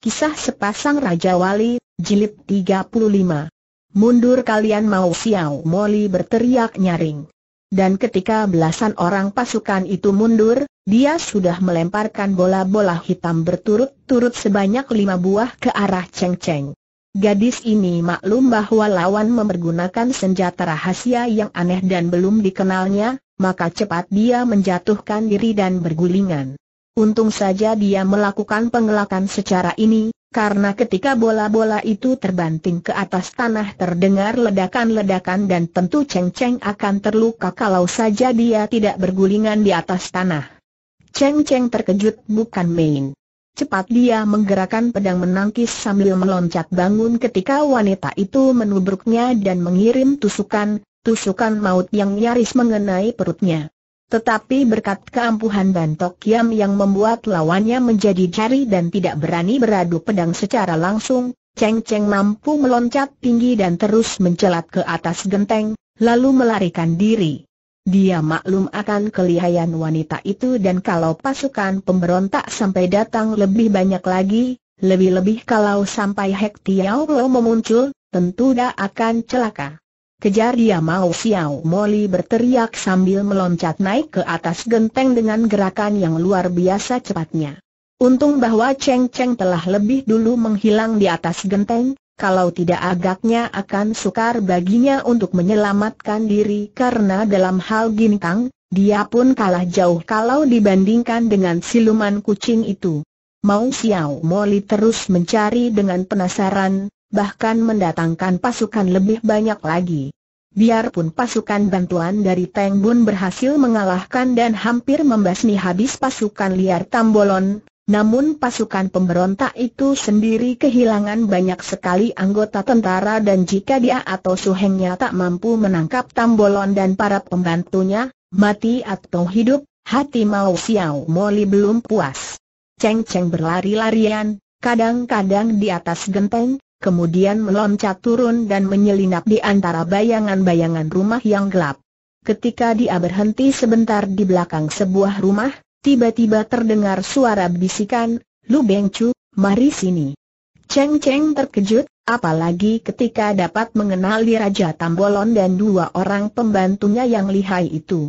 Kisah Sepasang Raja Wali, Jilid 35 Mundur kalian mau Xiao Moli berteriak nyaring. Dan ketika belasan orang pasukan itu mundur, dia sudah melemparkan bola-bola hitam berturut-turut sebanyak lima buah ke arah Cheng Cheng. Gadis ini maklum bahwa lawan memergunakan senjata rahasia yang aneh dan belum dikenalnya, maka cepat dia menjatuhkan diri dan bergulingan. Untung saja dia melakukan pengelakan secara ini, karena ketika bola-bola itu terbanting ke atas tanah terdengar ledakan-ledakan dan tentu Cheng Cheng akan terluka kalau saja dia tidak bergulingan di atas tanah. Cheng Cheng terkejut bukan main. Cepat dia menggerakkan pedang menangkis sambil meloncat bangun ketika wanita itu menubruknya dan mengirim tusukan, tusukan maut yang nyaris mengenai perutnya. Tetapi berkat keampuhan Bantok Kiam yang membuat lawannya menjadi jari dan tidak berani beradu pedang secara langsung, Cheng Cheng mampu meloncat tinggi dan terus mencelat ke atas genteng, lalu melarikan diri. Dia maklum akan kelihayan wanita itu dan kalau pasukan pemberontak sampai datang lebih banyak lagi, lebih-lebih kalau sampai Hek Tiao Lo memuncul, tentu dia akan celaka. Kejar dia mau Xiao Molly berteriak sambil meloncat naik ke atas genteng dengan gerakan yang luar biasa cepatnya. Untung bahwa Cheng Cheng telah lebih dulu menghilang di atas genteng, kalau tidak agaknya akan sukar baginya untuk menyelamatkan diri karena dalam hal gintang, dia pun kalah jauh kalau dibandingkan dengan siluman kucing itu. Mau Xiao Molly terus mencari dengan penasaran, bahkan mendatangkan pasukan lebih banyak lagi. Biarpun pasukan bantuan dari Teng Bun berhasil mengalahkan dan hampir membasmi habis pasukan liar Tambolon, namun pasukan pemberontak itu sendiri kehilangan banyak sekali anggota tentara dan jika dia atau suhengnya tak mampu menangkap Tambolon dan para pembantunya, mati atau hidup, hati Mao Xiao Moli belum puas. Ceng-ceng berlari-larian, kadang-kadang di atas genteng, kemudian meloncat turun dan menyelinap di antara bayangan-bayangan rumah yang gelap. Ketika dia berhenti sebentar di belakang sebuah rumah, tiba-tiba terdengar suara bisikan, Lu Beng Chu, mari sini. Cheng Cheng terkejut, apalagi ketika dapat mengenali Raja Tambolon dan dua orang pembantunya yang lihai itu.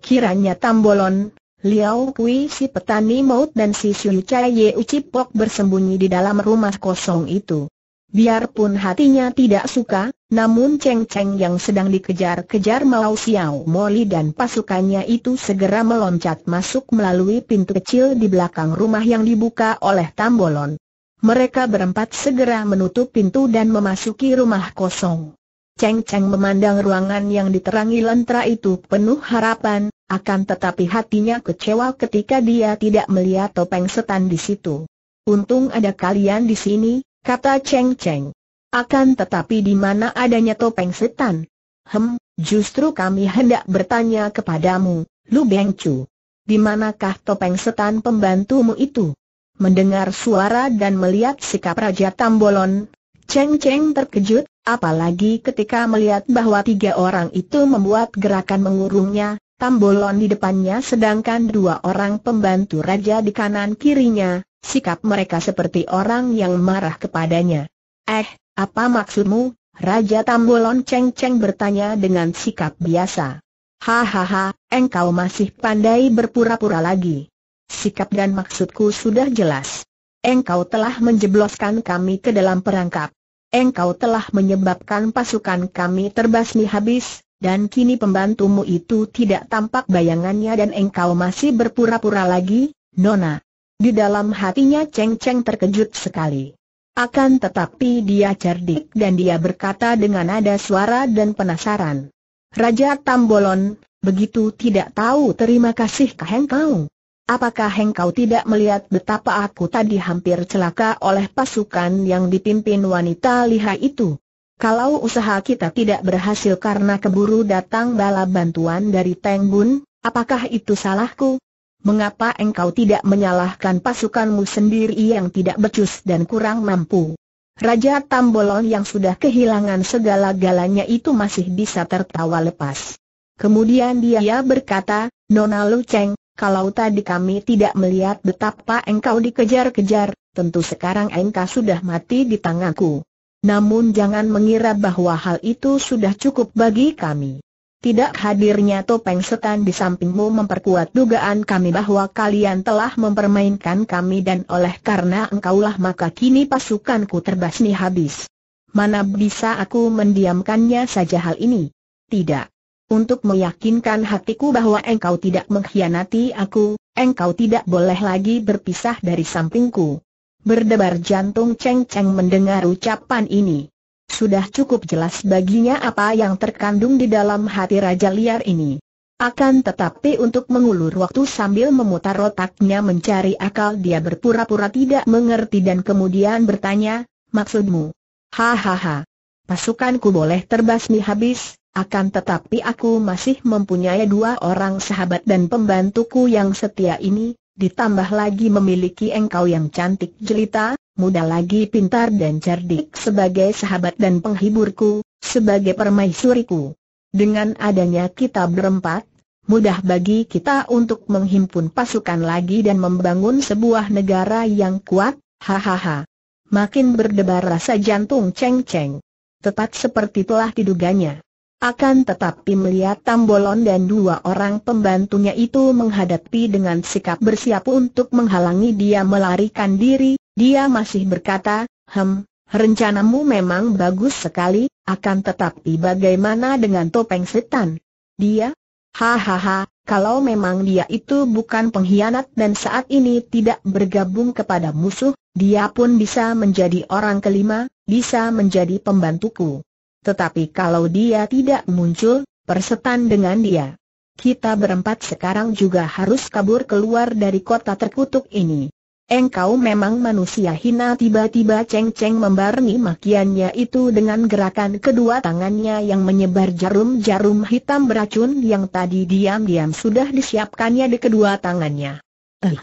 Kiranya Tambolon, Liao Kui si petani maut dan si Shui Chai Ye Ucipok bersembunyi di dalam rumah kosong itu. Biarpun hatinya tidak suka, namun Cheng Cheng yang sedang dikejar-kejar Mao Xiao Moli dan pasukannya itu segera meloncat masuk melalui pintu kecil di belakang rumah yang dibuka oleh Tambolon. Mereka berempat segera menutup pintu dan memasuki rumah kosong. Cheng Cheng memandang ruangan yang diterangi lentera itu penuh harapan, akan tetapi hatinya kecewa ketika dia tidak melihat topeng setan di situ. Untung ada kalian di sini, kata Cheng Cheng. Akan tetapi di mana adanya topeng setan? Hem, justru kami hendak bertanya kepadamu, Lu Beng Chu. Di manakah topeng setan pembantumu itu? Mendengar suara dan melihat sikap Raja Tambolon, Cheng Cheng terkejut, apalagi ketika melihat bahwa tiga orang itu membuat gerakan mengurungnya, Tambolon di depannya sedangkan dua orang pembantu raja di kanan kirinya, sikap mereka seperti orang yang marah kepadanya. Eh, apa maksudmu? Raja Tambolon Cheng Cheng bertanya dengan sikap biasa. Hahaha, engkau masih pandai berpura-pura lagi. Sikap dan maksudku sudah jelas. Engkau telah menjebloskan kami ke dalam perangkap. Engkau telah menyebabkan pasukan kami terbasmi habis, dan kini pembantumu itu tidak tampak bayangannya dan engkau masih berpura-pura lagi, Nona. Di dalam hatinya Cheng Cheng terkejut sekali. Akan tetapi dia cerdik dan dia berkata dengan nada suara dan penasaran. Raja Tambolon, begitu tidak tahu terima kasih kah engkau. Apakah engkau tidak melihat betapa aku tadi hampir celaka oleh pasukan yang dipimpin wanita lihai itu? Kalau usaha kita tidak berhasil karena keburu datang bala bantuan dari Teng Bun, apakah itu salahku? Mengapa engkau tidak menyalahkan pasukanmu sendiri yang tidak becus dan kurang mampu? Raja Tambolon yang sudah kehilangan segala-galanya itu masih bisa tertawa lepas. Kemudian dia berkata, Nona Lu Cheng, kalau tadi kami tidak melihat betapa engkau dikejar-kejar, tentu sekarang engkau sudah mati di tanganku. Namun jangan mengira bahwa hal itu sudah cukup bagi kami. Tidak hadirnya topeng setan di sampingmu memperkuat dugaan kami bahwa kalian telah mempermainkan kami dan oleh karena engkaulah maka kini pasukanku terbasmi habis. Mana bisa aku mendiamkannya saja hal ini? Tidak. Untuk meyakinkan hatiku bahwa engkau tidak mengkhianati aku, engkau tidak boleh lagi berpisah dari sampingku. Berdebar jantung Cheng Cheng mendengar ucapan ini. Sudah cukup jelas baginya apa yang terkandung di dalam hati Raja Liar ini. Akan tetapi untuk mengulur waktu sambil memutar otaknya mencari akal dia berpura-pura tidak mengerti dan kemudian bertanya, maksudmu? Hahaha. Pasukanku boleh terbasmi habis, akan tetapi aku masih mempunyai dua orang sahabat dan pembantuku yang setia ini, ditambah lagi memiliki engkau yang cantik jelita, muda lagi pintar dan cerdik sebagai sahabat dan penghiburku, sebagai permaisuriku. Dengan adanya kita berempat, mudah bagi kita untuk menghimpun pasukan lagi dan membangun sebuah negara yang kuat, hahaha. Makin berdebar rasa jantung Cheng Cheng. Tepat seperti telah diduganya. Akan tetapi melihat Tambolon dan dua orang pembantunya itu menghadapi dengan sikap bersiap untuk menghalangi dia melarikan diri, dia masih berkata, Hem, rencanamu memang bagus sekali, akan tetapi bagaimana dengan topeng setan? Dia? Hahaha, kalau memang dia itu bukan pengkhianat dan saat ini tidak bergabung kepada musuh, dia pun bisa menjadi orang kelima, bisa menjadi pembantuku. Tetapi kalau dia tidak muncul, persetan dengan dia. Kita berempat sekarang juga harus kabur keluar dari kota terkutuk ini. Engkau memang manusia hina tiba-tiba Cheng Cheng membarengi makiannya itu dengan gerakan kedua tangannya yang menyebar jarum-jarum hitam beracun yang tadi diam-diam sudah disiapkannya di kedua tangannya. Eh,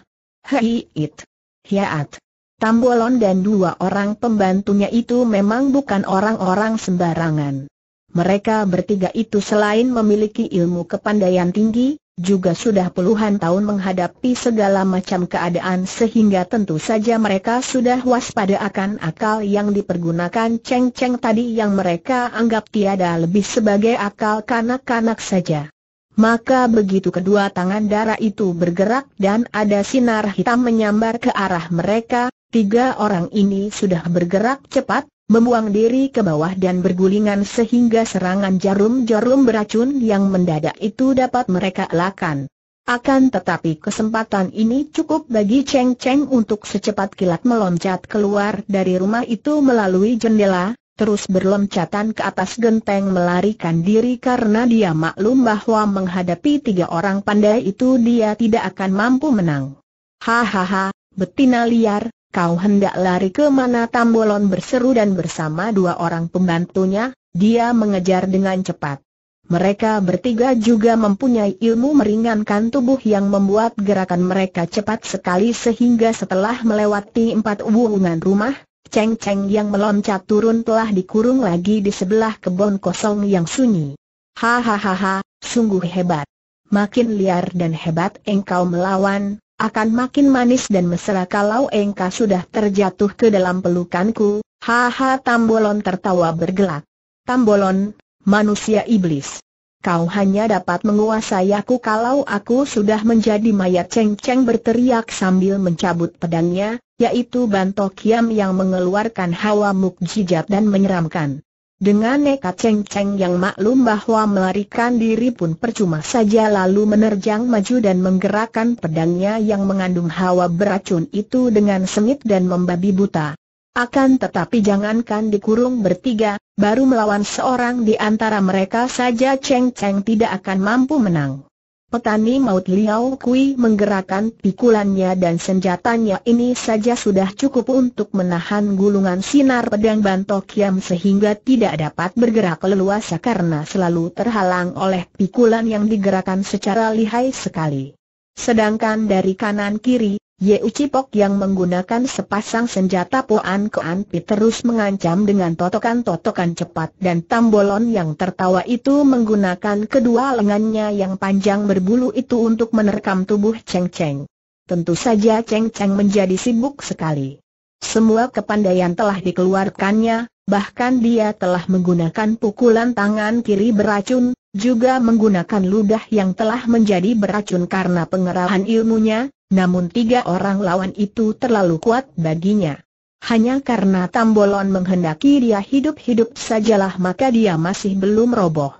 hei it, hiat. Tambolon dan dua orang pembantunya itu memang bukan orang-orang sembarangan. Mereka bertiga itu selain memiliki ilmu kepandaian tinggi, juga sudah puluhan tahun menghadapi segala macam keadaan sehingga tentu saja mereka sudah waspada akan akal yang dipergunakan ceng-ceng tadi yang mereka anggap tiada lebih sebagai akal kanak-kanak saja. Maka begitu kedua tangan darah itu bergerak dan ada sinar hitam menyambar ke arah mereka, tiga orang ini sudah bergerak cepat, membuang diri ke bawah dan bergulingan sehingga serangan jarum-jarum beracun yang mendadak itu dapat mereka elakkan. Akan tetapi kesempatan ini cukup bagi Cheng Cheng untuk secepat kilat meloncat keluar dari rumah itu melalui jendela, terus berloncatan ke atas genteng melarikan diri karena dia maklum bahwa menghadapi tiga orang pandai itu dia tidak akan mampu menang. Hahaha, betina liar, kau hendak lari ke mana Tambolon berseru dan bersama dua orang pembantunya, dia mengejar dengan cepat. Mereka bertiga juga mempunyai ilmu meringankan tubuh yang membuat gerakan mereka cepat sekali sehingga setelah melewati empat hubungan rumah, Ceng Ceng yang meloncat turun telah dikurung lagi di sebelah kebun kosong yang sunyi. Hahaha, sungguh hebat. Makin liar dan hebat engkau melawan, akan makin manis dan mesra kalau engkau sudah terjatuh ke dalam pelukanku. Haha Tambolon tertawa bergelak. Tambolon, manusia iblis. Kau hanya dapat menguasai aku kalau aku sudah menjadi mayat Cheng Cheng berteriak sambil mencabut pedangnya, yaitu Banto yang mengeluarkan hawa mukjizat dan menyeramkan. Dengan nekat Cheng Cheng yang maklum bahwa melarikan diri pun percuma saja lalu menerjang maju dan menggerakkan pedangnya yang mengandung hawa beracun itu dengan sengit dan membabi buta. Akan tetapi jangankan dikurung bertiga, baru melawan seorang di antara mereka saja Cheng Cheng tidak akan mampu menang. Petani maut Liao Kui menggerakkan pikulannya dan senjatanya ini saja sudah cukup untuk menahan gulungan sinar pedang Bantok Kiam sehingga tidak dapat bergerak leluasa karena selalu terhalang oleh pikulan yang digerakkan secara lihai sekali. Sedangkan dari kanan kiri, Ye Ucipok yang menggunakan sepasang senjata Poan Koan Pi terus mengancam dengan totokan-totokan cepat dan Tambolon yang tertawa itu menggunakan kedua lengannya yang panjang berbulu itu untuk menerkam tubuh Cheng Cheng. Tentu saja Cheng Cheng menjadi sibuk sekali. Semua kepandaian telah dikeluarkannya, Bahkan dia telah menggunakan pukulan tangan kiri beracun, juga menggunakan ludah yang telah menjadi beracun karena pengerahan ilmunya, namun tiga orang lawan itu terlalu kuat baginya. Hanya karena Tambolon menghendaki dia hidup-hidup sajalah maka dia masih belum roboh.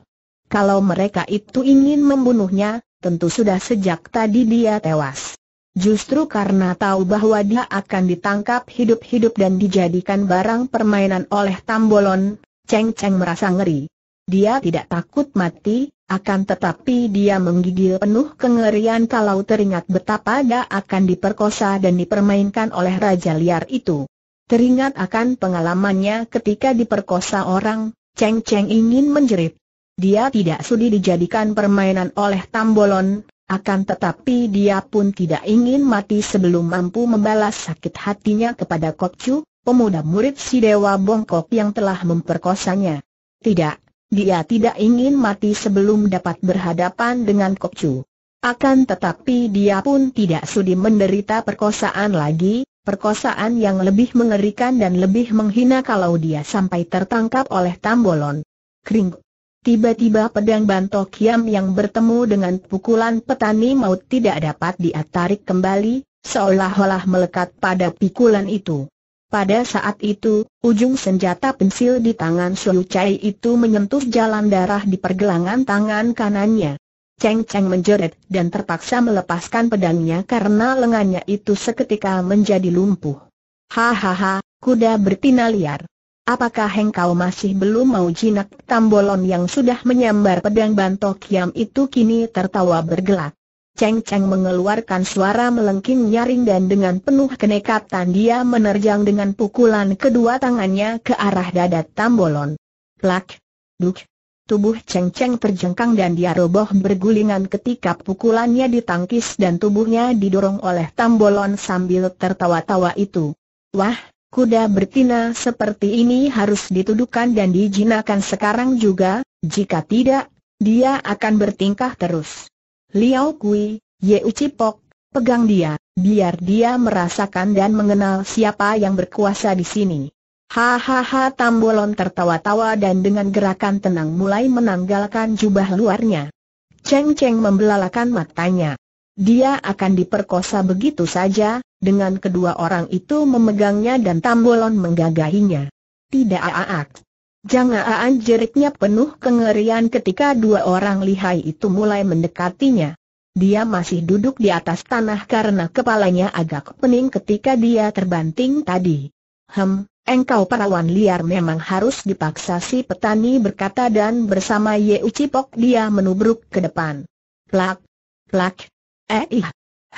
Kalau mereka itu ingin membunuhnya, tentu sudah sejak tadi dia tewas. Justru karena tahu bahwa dia akan ditangkap hidup-hidup dan dijadikan barang permainan oleh Tambolon, Cheng Cheng merasa ngeri. Dia tidak takut mati, akan tetapi dia menggigil penuh kengerian kalau teringat betapa dia akan diperkosa dan dipermainkan oleh raja liar itu. Teringat akan pengalamannya ketika diperkosa orang, Cheng Cheng ingin menjerit. Dia tidak sudi dijadikan permainan oleh Tambolon, akan tetapi dia pun tidak ingin mati sebelum mampu membalas sakit hatinya kepada Kok Chu, pemuda murid si Dewa Bongkok yang telah memperkosanya. Tidak, dia tidak ingin mati sebelum dapat berhadapan dengan Chu. Akan tetapi dia pun tidak sudi menderita perkosaan lagi, perkosaan yang lebih mengerikan dan lebih menghina kalau dia sampai tertangkap oleh Tambolon. Kring. Tiba-tiba pedang bantok Kiam yang bertemu dengan pukulan petani maut tidak dapat dia tarik kembali, seolah-olah melekat pada pikulan itu. Pada saat itu, ujung senjata pensil di tangan Xiu Chai itu menyentuh jalan darah di pergelangan tangan kanannya. Cheng Cheng menjerit dan terpaksa melepaskan pedangnya karena lengannya itu seketika menjadi lumpuh. Hahaha, kuda bertina liar. Apakah engkau masih belum mau jinak tambolon yang sudah menyambar pedang bantok yang itu kini tertawa bergelak. Cheng Cheng mengeluarkan suara melengking nyaring dan dengan penuh kenekatan dia menerjang dengan pukulan kedua tangannya ke arah dada Tambolon. Plak! Duk! Tubuh Cheng Cheng terjengkang dan dia roboh bergulingan ketika pukulannya ditangkis dan tubuhnya didorong oleh Tambolon sambil tertawa-tawa itu. Wah, kuda bertina seperti ini harus ditudukan dan dijinakan sekarang juga, jika tidak, dia akan bertingkah terus. Liao Kui, Ye Ucipok, pegang dia, biar dia merasakan dan mengenal siapa yang berkuasa di sini. Hahaha Tambolon tertawa-tawa dan dengan gerakan tenang mulai menanggalkan jubah luarnya. Cheng Cheng membelalakan matanya. Dia akan diperkosa begitu saja, dengan kedua orang itu memegangnya dan Tambolon menggagahinya. Tidak aak. Ah, ah, ah. Jangan jeriknya penuh kengerian ketika dua orang lihai itu mulai mendekatinya. Dia masih duduk di atas tanah karena kepalanya agak pening ketika dia terbanting tadi. Hem, engkau perawan liar memang harus dipaksa si petani berkata dan bersama Ye Ucipok dia menubruk ke depan. Plak, plak, eh ih,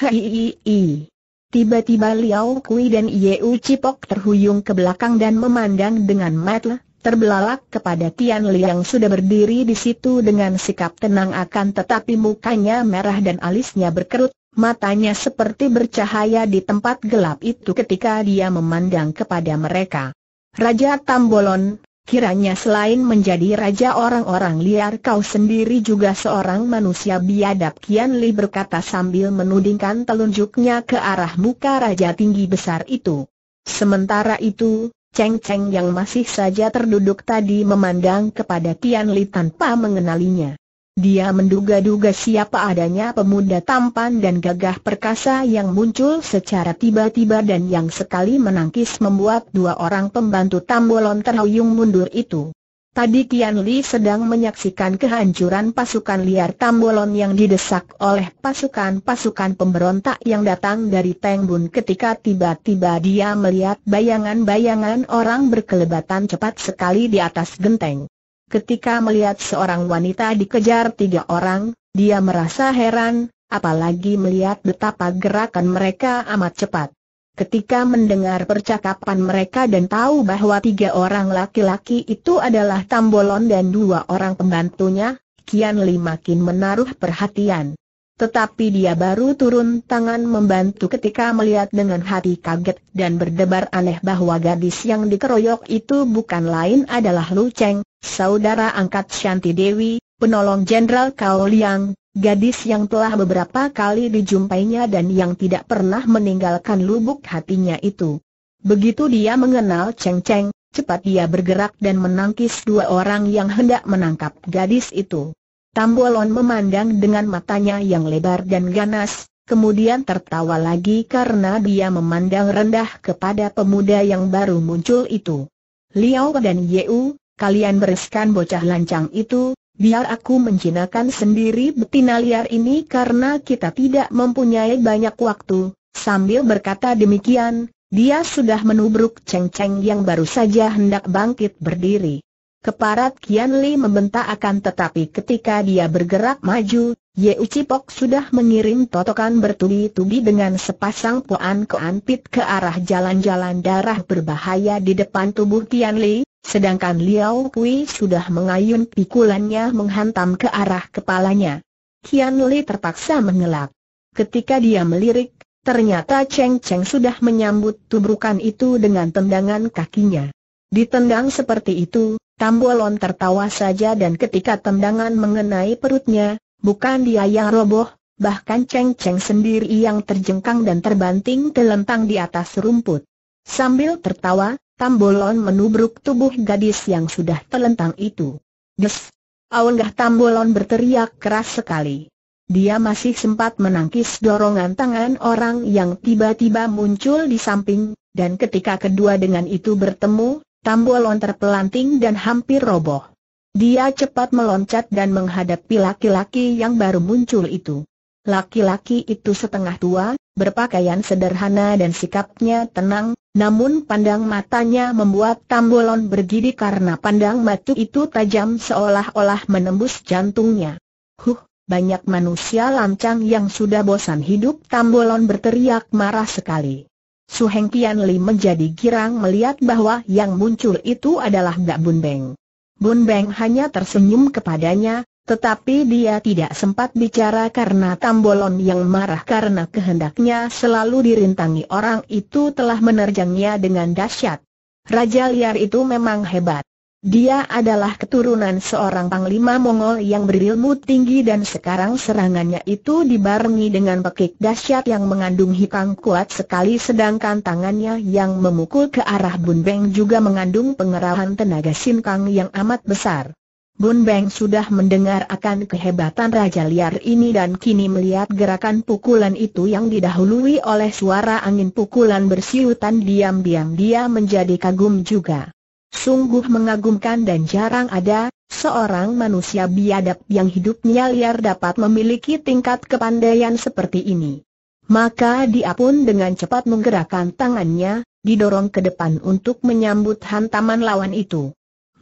hei Tiba-tiba Liao Kui dan Ye Ucipok terhuyung ke belakang dan memandang dengan matlah terbelalak kepada Tian Li yang sudah berdiri di situ dengan sikap tenang akan tetapi mukanya merah dan alisnya berkerut, matanya seperti bercahaya di tempat gelap itu ketika dia memandang kepada mereka. Raja Tambolon, Kiranya selain menjadi raja orang-orang liar kau sendiri juga seorang manusia biadab Kian Li berkata sambil menudingkan telunjuknya ke arah muka raja tinggi besar itu. Sementara itu, Cheng Cheng yang masih saja terduduk tadi memandang kepada Tian Li tanpa mengenalinya. Dia menduga-duga siapa adanya pemuda tampan dan gagah perkasa yang muncul secara tiba-tiba dan yang sekali menangkis membuat dua orang pembantu Tambolon terhuyung mundur itu. Tadi Kian Li sedang menyaksikan kehancuran pasukan liar Tambolon yang didesak oleh pasukan-pasukan pemberontak yang datang dari Teng Bun ketika tiba-tiba dia melihat bayangan-bayangan orang berkelebatan cepat sekali di atas genteng. Ketika melihat seorang wanita dikejar tiga orang, dia merasa heran, apalagi melihat betapa gerakan mereka amat cepat. Ketika mendengar percakapan mereka dan tahu bahwa tiga orang laki-laki itu adalah Tambolon dan dua orang pembantunya, Kian Li makin menaruh perhatian. Tetapi dia baru turun tangan membantu ketika melihat dengan hati kaget dan berdebar aneh bahwa gadis yang dikeroyok itu bukan lain adalah Lu Cheng, saudara angkat Shanti Dewi, penolong Jenderal Kao Liang, Gadis yang telah beberapa kali dijumpainya dan yang tidak pernah meninggalkan lubuk hatinya itu. Begitu dia mengenal Cheng Cheng, cepat dia bergerak dan menangkis dua orang yang hendak menangkap gadis itu. Tambolon memandang dengan matanya yang lebar dan ganas, kemudian tertawa lagi karena dia memandang rendah kepada pemuda yang baru muncul itu. Liao dan Yeu, kalian bereskan bocah lancang itu, biar aku menjinakkan sendiri betina liar ini karena kita tidak mempunyai banyak waktu. Sambil berkata demikian, dia sudah menubruk ceng-ceng yang baru saja hendak bangkit berdiri. Keparat Kian Li membentak akan tetapi ketika dia bergerak maju, Ye Ucipok sudah mengirim totokan bertubi-tubi dengan sepasang puan keanpit ke arah jalan-jalan darah berbahaya di depan tubuh Kian Li, Sedangkan Liao Kui sudah mengayun pikulannya menghantam ke arah kepalanya. Kian Li terpaksa mengelak. Ketika dia melirik, ternyata Cheng Cheng sudah menyambut tubrukan itu dengan tendangan kakinya. Ditendang seperti itu, Tambolon tertawa saja dan ketika tendangan mengenai perutnya, bukan dia yang roboh, bahkan Cheng Cheng sendiri yang terjengkang dan terbanting telentang di atas rumput. Sambil tertawa, Tambolon menubruk tubuh gadis yang sudah telentang itu. Des! Aunggah Tambolon berteriak keras sekali. Dia masih sempat menangkis dorongan tangan orang yang tiba-tiba muncul di samping, dan ketika kedua dengan itu bertemu, Tambolon terpelanting dan hampir roboh. Dia cepat meloncat dan menghadapi laki-laki yang baru muncul itu. Laki-laki itu setengah tua, berpakaian sederhana dan sikapnya tenang, namun pandang matanya membuat Tambolon bergidi karena pandang matu itu tajam seolah-olah menembus jantungnya. Huh, banyak manusia lancang yang sudah bosan hidup Tambolon berteriak marah sekali. Su Heng Kian Li menjadi girang melihat bahwa yang muncul itu adalah Gak Bun Beng. Bun Beng hanya tersenyum kepadanya, tetapi dia tidak sempat bicara karena Tambolon yang marah karena kehendaknya selalu dirintangi orang itu telah menerjangnya dengan dahsyat. Raja liar itu memang hebat. Dia adalah keturunan seorang panglima Mongol yang berilmu tinggi dan sekarang serangannya itu dibarengi dengan pekik dahsyat yang mengandung hikang kuat sekali sedangkan tangannya yang memukul ke arah Bun Beng juga mengandung pengerahan tenaga sin Kang yang amat besar. Bun Beng sudah mendengar akan kehebatan Raja Liar ini dan kini melihat gerakan pukulan itu yang didahului oleh suara angin pukulan bersiutan diam-diam dia menjadi kagum juga. Sungguh mengagumkan dan jarang ada, seorang manusia biadab yang hidupnya liar dapat memiliki tingkat kepandaian seperti ini. Maka dia pun dengan cepat menggerakkan tangannya, didorong ke depan untuk menyambut hantaman lawan itu.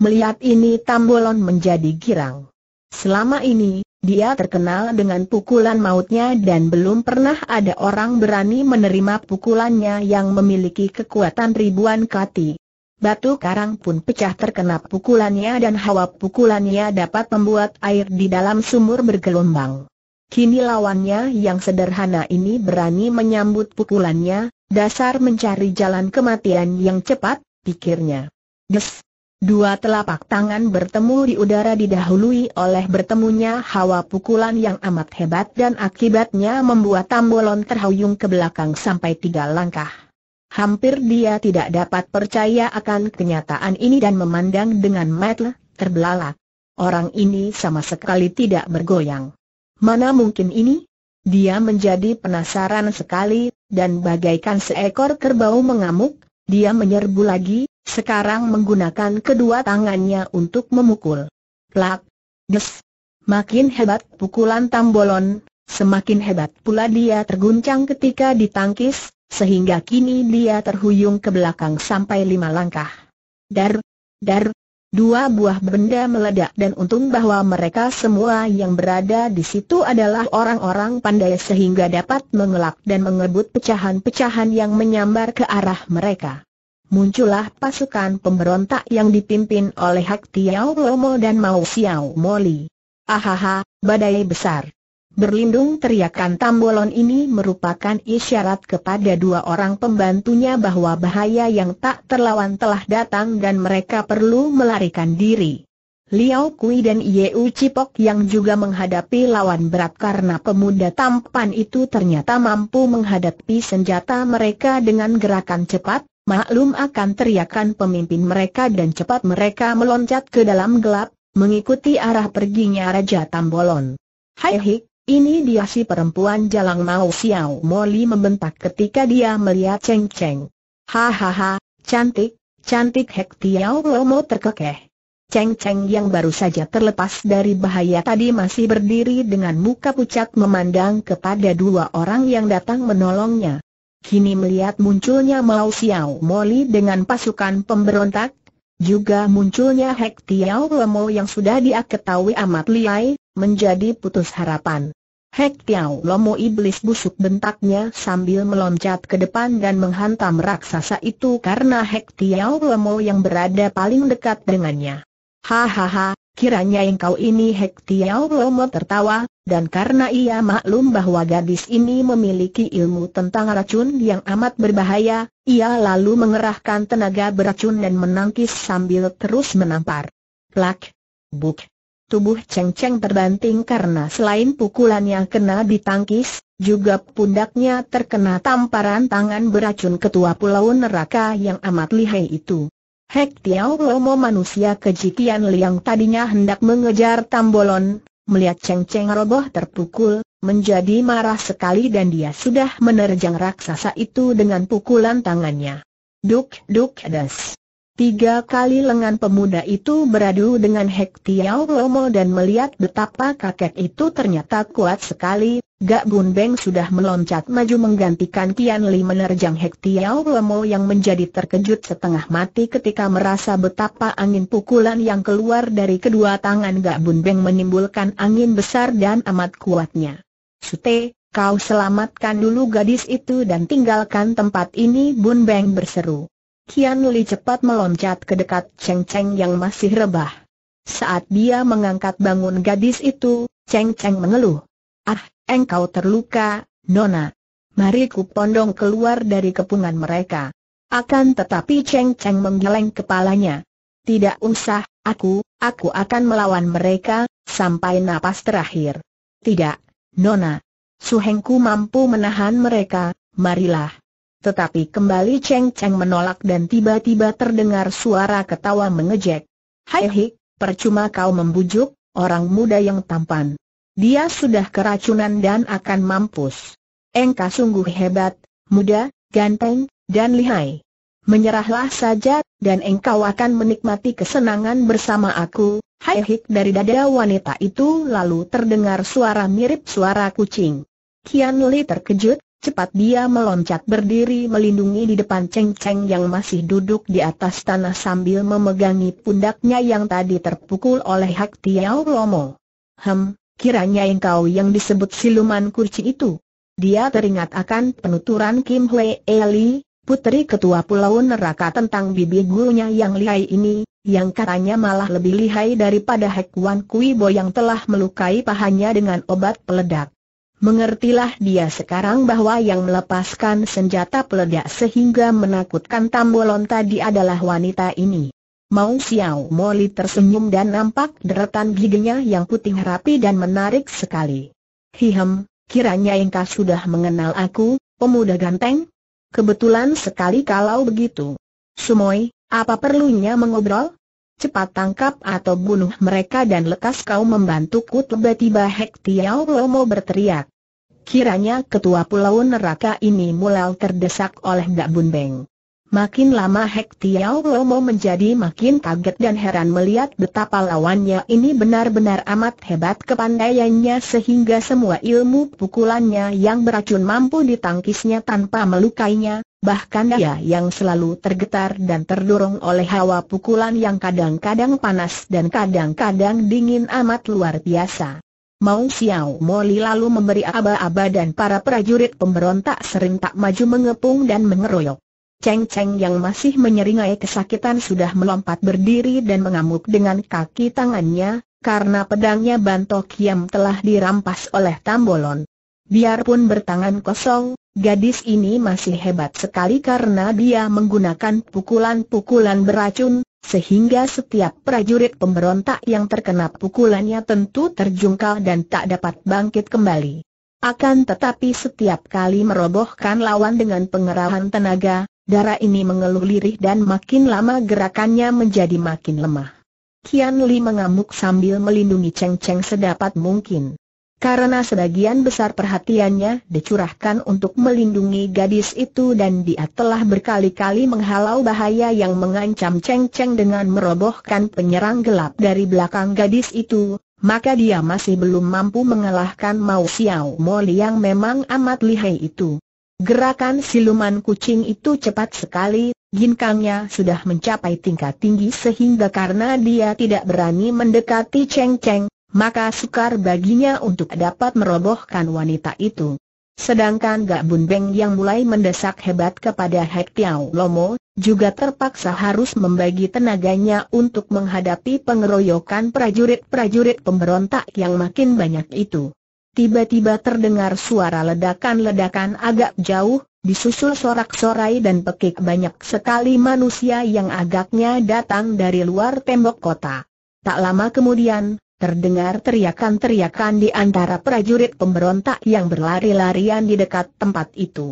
Melihat ini Tambolon menjadi girang. Selama ini, dia terkenal dengan pukulan mautnya dan belum pernah ada orang berani menerima pukulannya yang memiliki kekuatan ribuan kati. Batu karang pun pecah terkena pukulannya dan hawa pukulannya dapat membuat air di dalam sumur bergelombang. Kini lawannya yang sederhana ini berani menyambut pukulannya, dasar mencari jalan kematian yang cepat, pikirnya. Des, Dua telapak tangan bertemu di udara didahului oleh bertemunya hawa pukulan yang amat hebat dan akibatnya membuat Tambolon terhuyung ke belakang sampai tiga langkah. Hampir dia tidak dapat percaya akan kenyataan ini dan memandang dengan mata terbelalak. Orang ini sama sekali tidak bergoyang. Mana mungkin ini? Dia menjadi penasaran sekali, dan bagaikan seekor kerbau mengamuk, dia menyerbu lagi, sekarang menggunakan kedua tangannya untuk memukul. Plak, des. Makin hebat pukulan Tambolon, semakin hebat pula dia terguncang ketika ditangkis, sehingga kini dia terhuyung ke belakang sampai lima langkah. Dar, dar, Dua buah benda meledak dan untung bahwa mereka semua yang berada di situ adalah orang-orang pandai sehingga dapat mengelak dan mengebut pecahan-pecahan yang menyambar ke arah mereka. Muncullah pasukan pemberontak yang dipimpin oleh Hak Tiao Lomo dan Mao Xiao Moli. Ahaha, badai besar. Berlindung teriakan Tambolon ini merupakan isyarat kepada dua orang pembantunya bahwa bahaya yang tak terlawan telah datang dan mereka perlu melarikan diri. Liao Kui dan Yeu Cipok yang juga menghadapi lawan berat karena pemuda tampan itu ternyata mampu menghadapi senjata mereka dengan gerakan cepat, maklum akan teriakan pemimpin mereka dan cepat mereka meloncat ke dalam gelap, mengikuti arah perginya Raja Tambolon. Hai hik, ini dia si perempuan jalang mau Xiao Molly membentak ketika dia melihat Cheng Cheng. Hahaha, cantik, cantik Hek Tiau Lomo terkekeh. Cheng Cheng yang baru saja terlepas dari bahaya tadi masih berdiri dengan muka pucat memandang kepada dua orang yang datang menolongnya. Kini melihat munculnya Mao Xiao Moli dengan pasukan pemberontak, juga munculnya Hek Tiao Lomo yang sudah dia ketahui amat liai, menjadi putus harapan. Hek Tiao Lomo iblis busuk bentaknya sambil meloncat ke depan dan menghantam raksasa itu karena Hek Tiao Lomo yang berada paling dekat dengannya. Hahaha, kiranya engkau ini Hek Tiao Lomo tertawa, dan karena ia maklum bahwa gadis ini memiliki ilmu tentang racun yang amat berbahaya, ia lalu mengerahkan tenaga beracun dan menangkis sambil terus menampar. Plak! Buk! Tubuh Cheng Cheng terbanting karena selain pukulan yang kena di tangkis, juga pundaknya terkena tamparan tangan beracun ketua pulau neraka yang amat lihai itu. Hek Tiao Lomo manusia kejikian liang tadinya hendak mengejar Tambolon, melihat Cheng Cheng roboh terpukul, menjadi marah sekali dan dia sudah menerjang raksasa itu dengan pukulan tangannya. Duk duk das. Tiga kali lengan pemuda itu beradu dengan Hek Tiao Lomo dan melihat betapa kakek itu ternyata kuat sekali, Gak Bun Beng sudah meloncat maju menggantikan Tian Li menerjang Hek Tiao Lomo yang menjadi terkejut setengah mati ketika merasa betapa angin pukulan yang keluar dari kedua tangan Gak Bun Beng menimbulkan angin besar dan amat kuatnya. Sute, kau selamatkan dulu gadis itu dan tinggalkan tempat ini Bun Beng berseru. Kian Li cepat meloncat ke dekat Cheng Cheng yang masih rebah. Saat dia mengangkat bangun gadis itu, Cheng Cheng mengeluh. Ah, engkau terluka, Nona. Mari ku pondong keluar dari kepungan mereka. Akan tetapi Cheng Cheng menggeleng kepalanya. Tidak usah, aku, aku akan melawan mereka, sampai napas terakhir. Tidak, Nona. Suhengku mampu menahan mereka, marilah. Tetapi kembali Cheng Cheng menolak dan tiba-tiba terdengar suara ketawa mengejek. Hai hi, percuma kau membujuk, orang muda yang tampan. Dia sudah keracunan dan akan mampus. Engkau sungguh hebat, muda, ganteng, dan lihai. Menyerahlah saja, dan engkau akan menikmati kesenangan bersama aku. Hai hik dari dada wanita itu lalu terdengar suara mirip suara kucing. Kian Li terkejut, Cepat dia meloncat berdiri melindungi di depan Cheng Cheng yang masih duduk di atas tanah sambil memegangi pundaknya yang tadi terpukul oleh Hak Tiao Lomo. Hem, kiranya engkau yang disebut siluman kurci itu. Dia teringat akan penuturan Kim Hwee Eli, putri ketua pulau neraka tentang bibi gurunya yang lihai ini, yang katanya malah lebih lihai daripada Hek Wan Kui Bo yang telah melukai pahanya dengan obat peledak. Mengertilah dia sekarang bahwa yang melepaskan senjata peledak sehingga menakutkan Tambolon tadi adalah wanita ini. Mau Xiao Moli tersenyum dan nampak deretan giginya yang putih rapi dan menarik sekali. Hihem, kiranya engkau sudah mengenal aku, pemuda ganteng? Kebetulan sekali kalau begitu. Sumoi, apa perlunya mengobrol? Cepat tangkap atau bunuh mereka dan lekas kau membantuku tiba-tiba Hek Tiao Lomo berteriak. Kiranya ketua pulau neraka ini mulai terdesak oleh Gak Bun Beng. Makin lama Hek Tiao Lomo menjadi makin kaget dan heran melihat betapa lawannya ini benar-benar amat hebat kepandaiannya sehingga semua ilmu pukulannya yang beracun mampu ditangkisnya tanpa melukainya, bahkan dia yang selalu tergetar dan terdorong oleh hawa pukulan yang kadang-kadang panas dan kadang-kadang dingin amat luar biasa. Mau Xiao Moli lalu memberi aba-aba dan para prajurit pemberontak sering tak maju mengepung dan mengeroyok. Cheng Cheng yang masih menyeringai kesakitan sudah melompat berdiri dan mengamuk dengan kaki tangannya, karena pedangnya Bantok Yam telah dirampas oleh Tambolon. Biarpun bertangan kosong, gadis ini masih hebat sekali karena dia menggunakan pukulan-pukulan beracun, sehingga setiap prajurit pemberontak yang terkena pukulannya tentu terjungkal dan tak dapat bangkit kembali. Akan tetapi setiap kali merobohkan lawan dengan pengerahan tenaga, darah ini mengeluh lirih dan makin lama gerakannya menjadi makin lemah. Kian Li mengamuk sambil melindungi Cheng Cheng sedapat mungkin karena sebagian besar perhatiannya dicurahkan untuk melindungi gadis itu dan dia telah berkali-kali menghalau bahaya yang mengancam Cheng Cheng dengan merobohkan penyerang gelap dari belakang gadis itu, maka dia masih belum mampu mengalahkan Mao Xiao Moli yang memang amat lihai itu. Gerakan siluman kucing itu cepat sekali, ginkangnya sudah mencapai tingkat tinggi sehingga karena dia tidak berani mendekati Cheng Cheng, maka sukar baginya untuk dapat merobohkan wanita itu. Sedangkan Gak Bun Beng yang mulai mendesak hebat kepada Hek Tiao Lomo, juga terpaksa harus membagi tenaganya untuk menghadapi pengeroyokan prajurit-prajurit pemberontak yang makin banyak itu. Tiba-tiba terdengar suara ledakan-ledakan agak jauh, disusul sorak-sorai dan pekik banyak sekali manusia yang agaknya datang dari luar tembok kota. Tak lama kemudian, Terdengar teriakan-teriakan di antara prajurit pemberontak yang berlari-larian di dekat tempat itu.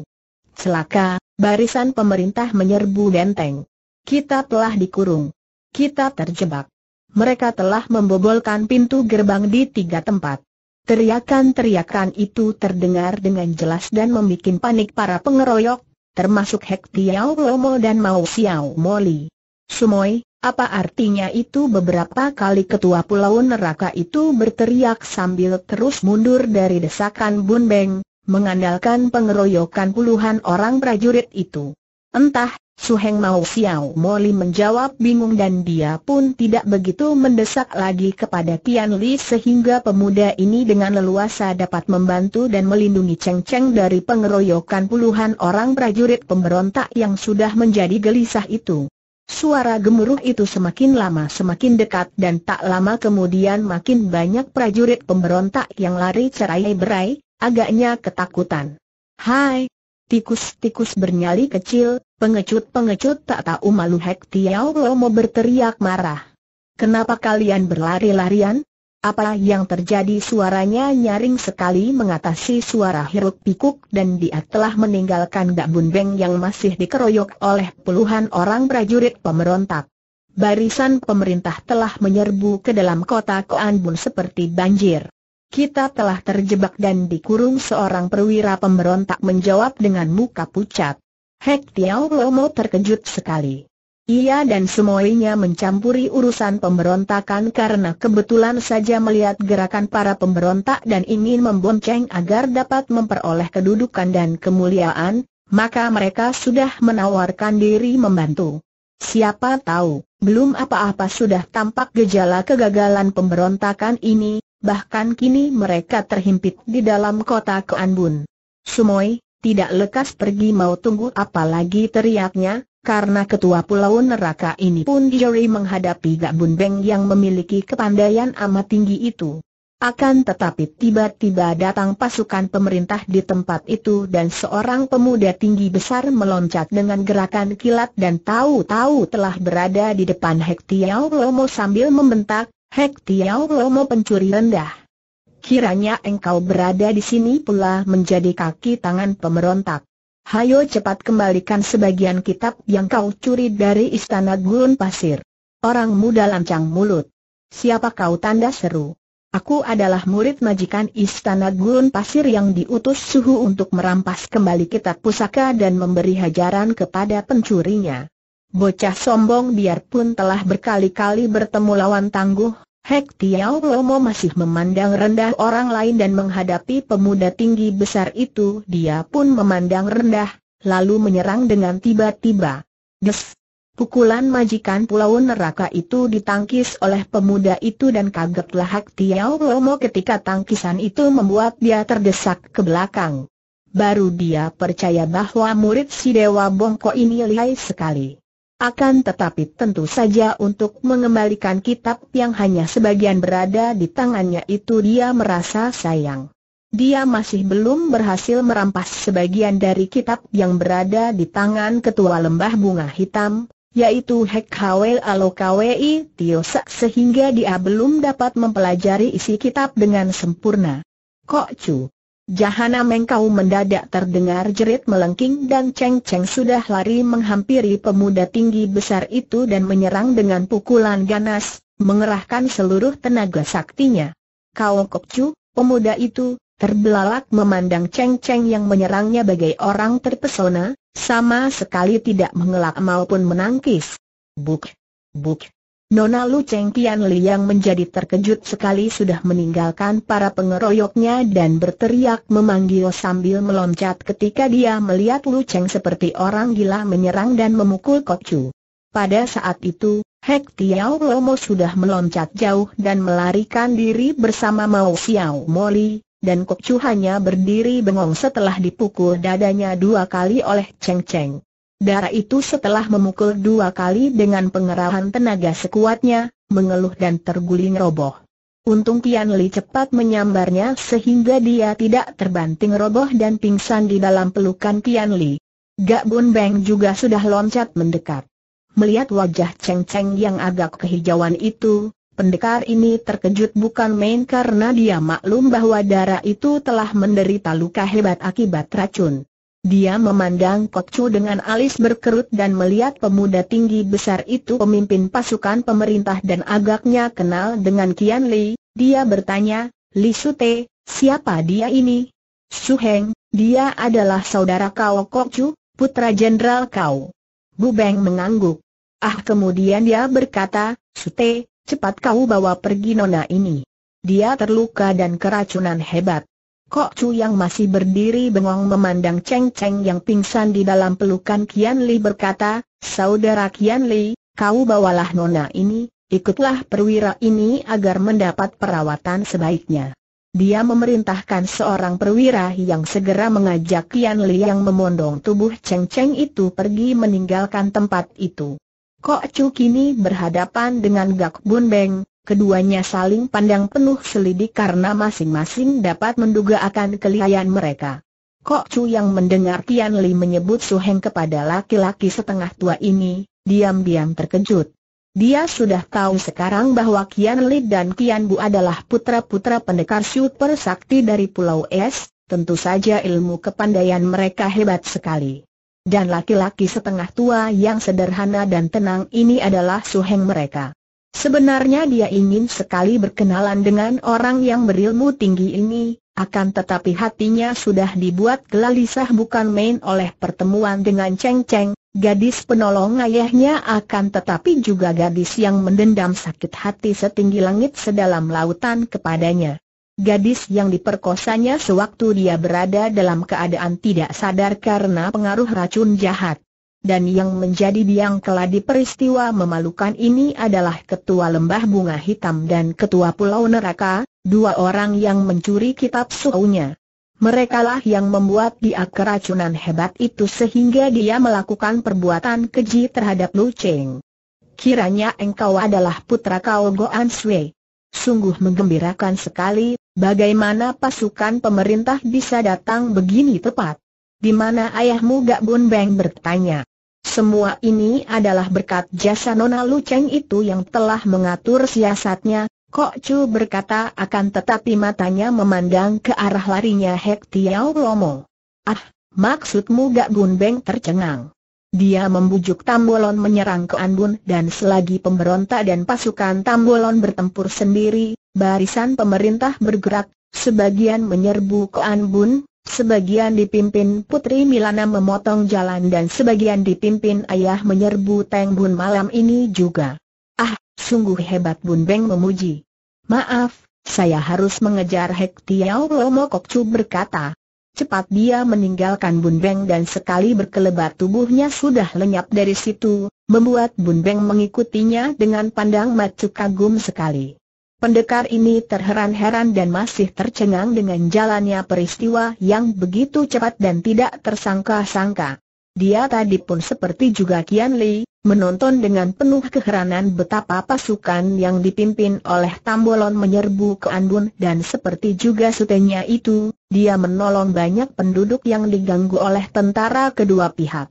Celaka, barisan pemerintah menyerbu benteng. Kita telah dikurung. Kita terjebak. Mereka telah membobolkan pintu gerbang di tiga tempat. Teriakan-teriakan itu terdengar dengan jelas dan membuat panik para pengeroyok, termasuk Hek Tiao Lomo dan Mao Xiao Moli. Sumoi, apa artinya itu beberapa kali ketua pulau neraka itu berteriak sambil terus mundur dari desakan Bun Beng, mengandalkan pengeroyokan puluhan orang prajurit itu. Entah, Su Heng Mao Xiao Moli menjawab bingung dan dia pun tidak begitu mendesak lagi kepada Tian Li sehingga pemuda ini dengan leluasa dapat membantu dan melindungi Cheng Cheng dari pengeroyokan puluhan orang prajurit pemberontak yang sudah menjadi gelisah itu. Suara gemuruh itu semakin lama semakin dekat dan tak lama kemudian makin banyak prajurit pemberontak yang lari cerai berai, agaknya ketakutan. Hai! Tikus-tikus bernyali kecil, pengecut-pengecut tak tahu malu Hek Tiao mau berteriak marah. Kenapa kalian berlari-larian? Apa yang terjadi suaranya nyaring sekali mengatasi suara hiruk pikuk dan dia telah meninggalkan Gak Bun Beng yang masih dikeroyok oleh puluhan orang prajurit pemberontak. Barisan pemerintah telah menyerbu ke dalam kota Koan Bun seperti banjir. Kita telah terjebak dan dikurung seorang perwira pemberontak menjawab dengan muka pucat. Hek Tiao Lomo terkejut sekali. Ia dan semuanya mencampuri urusan pemberontakan karena kebetulan saja melihat gerakan para pemberontak dan ingin membonceng agar dapat memperoleh kedudukan dan kemuliaan, maka mereka sudah menawarkan diri membantu. Siapa tahu, belum apa-apa sudah tampak gejala kegagalan pemberontakan ini, bahkan kini mereka terhimpit di dalam kota Keanbun. Sumoy, tidak lekas pergi mau tunggu apa lagi teriaknya, karena ketua pulau neraka ini pun Jerry menghadapi Gak Beng yang memiliki kepandaian amat tinggi itu. Akan tetapi tiba-tiba datang pasukan pemerintah di tempat itu dan seorang pemuda tinggi besar meloncat dengan gerakan kilat dan tahu-tahu telah berada di depan Hek Lomo sambil membentak, Hek Lomo pencuri rendah. Kiranya engkau berada di sini pula menjadi kaki tangan pemberontak. Hayo cepat kembalikan sebagian kitab yang kau curi dari istana gurun pasir. Orang muda lancang mulut. Siapa kau tanda seru? Aku adalah murid majikan istana gurun pasir yang diutus suhu untuk merampas kembali kitab pusaka dan memberi hajaran kepada pencurinya. Bocah sombong biarpun telah berkali-kali bertemu lawan tangguh, Hek Tiao Lomo masih memandang rendah orang lain dan menghadapi pemuda tinggi besar itu dia pun memandang rendah, lalu menyerang dengan tiba-tiba. Des! Pukulan majikan pulau neraka itu ditangkis oleh pemuda itu dan kagetlah Hek Tiao Lomo ketika tangkisan itu membuat dia terdesak ke belakang. Baru dia percaya bahwa murid si Dewa Bongko ini lihai sekali. Akan tetapi tentu saja untuk mengembalikan kitab yang hanya sebagian berada di tangannya itu dia merasa sayang. Dia masih belum berhasil merampas sebagian dari kitab yang berada di tangan ketua lembah bunga hitam, yaitu Hek Alokawei Alokwi Tiosak sehingga dia belum dapat mempelajari isi kitab dengan sempurna. Kok cu? Jahanam engkau mendadak terdengar jerit melengking dan Cheng Cheng sudah lari menghampiri pemuda tinggi besar itu dan menyerang dengan pukulan ganas, mengerahkan seluruh tenaga saktinya. Kau Kokcu, pemuda itu, terbelalak memandang Cheng Cheng yang menyerangnya bagai orang terpesona, sama sekali tidak mengelak maupun menangkis. Buk, buk, Nona Lu Cheng Tian Li yang menjadi terkejut sekali sudah meninggalkan para pengeroyoknya dan berteriak memanggil sambil meloncat ketika dia melihat Lu Cheng seperti orang gila menyerang dan memukul Kok Chu. Pada saat itu, Hek Tiao Lomo sudah meloncat jauh dan melarikan diri bersama Mao Xiao Moli, dan Kok Chu hanya berdiri bengong setelah dipukul dadanya dua kali oleh Cheng Cheng. Darah itu setelah memukul dua kali dengan pengerahan tenaga sekuatnya, mengeluh dan terguling roboh. Untung Tian Li cepat menyambarnya sehingga dia tidak terbanting roboh dan pingsan di dalam pelukan Tian Li. Gak Bun Beng juga sudah loncat mendekat. Melihat wajah Cheng Cheng yang agak kehijauan itu, pendekar ini terkejut bukan main karena dia maklum bahwa darah itu telah menderita luka hebat akibat racun. Dia memandang Kok Chu dengan alis berkerut dan melihat pemuda tinggi besar itu pemimpin pasukan pemerintah dan agaknya kenal dengan Kian Li. Dia bertanya, Li Te, siapa dia ini? Su Heng, dia adalah saudara kau Kok Chu, putra jenderal kau. Bu Beng mengangguk. Ah kemudian dia berkata, Te, cepat kau bawa pergi nona ini. Dia terluka dan keracunan hebat. Kok Chu yang masih berdiri bengong memandang Cheng Cheng yang pingsan di dalam pelukan Kian Li berkata, Saudara Kian Li, kau bawalah nona ini, ikutlah perwira ini agar mendapat perawatan sebaiknya. Dia memerintahkan seorang perwira yang segera mengajak Kian Li yang memondong tubuh Cheng Cheng itu pergi meninggalkan tempat itu. Kok Chu kini berhadapan dengan Gak Bun Beng, Keduanya saling pandang penuh selidik karena masing-masing dapat menduga akan kelihayan mereka. Kok Chu yang mendengar Tian Li menyebut Su Heng kepada laki-laki setengah tua ini, diam-diam terkejut. Dia sudah tahu sekarang bahwa Kian Li dan Kian Bu adalah putra-putra pendekar super sakti dari Pulau Es, tentu saja ilmu kepandaian mereka hebat sekali. Dan laki-laki setengah tua yang sederhana dan tenang ini adalah Su Heng mereka. Sebenarnya dia ingin sekali berkenalan dengan orang yang berilmu tinggi ini, akan tetapi hatinya sudah dibuat gelisah bukan main oleh pertemuan dengan Cheng Cheng, gadis penolong ayahnya akan tetapi juga gadis yang mendendam sakit hati setinggi langit sedalam lautan kepadanya. Gadis yang diperkosanya sewaktu dia berada dalam keadaan tidak sadar karena pengaruh racun jahat dan yang menjadi biang keladi peristiwa memalukan ini adalah Ketua Lembah Bunga Hitam dan Ketua Pulau Neraka, dua orang yang mencuri kitab suhunya. Merekalah yang membuat dia keracunan hebat itu sehingga dia melakukan perbuatan keji terhadap Lu Cheng. Kiranya engkau adalah putra Kau Goan Sui. Sungguh menggembirakan sekali, bagaimana pasukan pemerintah bisa datang begini tepat. Di mana ayahmu Gak Bun Beng bertanya. Semua ini adalah berkat jasa Nona Lu Cheng itu yang telah mengatur siasatnya, Kok Chu berkata akan tetapi matanya memandang ke arah larinya Hek Tiao Lomo. Ah, maksudmu gak Beng tercengang. Dia membujuk Tambolon menyerang ke Anbun dan selagi pemberontak dan pasukan Tambolon bertempur sendiri, barisan pemerintah bergerak, sebagian menyerbu ke Anbun, Sebagian dipimpin Putri Milana memotong jalan dan sebagian dipimpin ayah menyerbu Teng Bun malam ini juga. Ah, sungguh hebat Bun Beng memuji. Maaf, saya harus mengejar Hek Tiao Lomo Kokcu berkata. Cepat dia meninggalkan Bun Beng dan sekali berkelebat tubuhnya sudah lenyap dari situ, membuat Bun Beng mengikutinya dengan pandang mata kagum sekali. Pendekar ini terheran-heran dan masih tercengang dengan jalannya peristiwa yang begitu cepat dan tidak tersangka-sangka. Dia tadi pun seperti juga Kian Li, menonton dengan penuh keheranan betapa pasukan yang dipimpin oleh Tambolon menyerbu ke Anbun dan seperti juga sutenya itu, dia menolong banyak penduduk yang diganggu oleh tentara kedua pihak.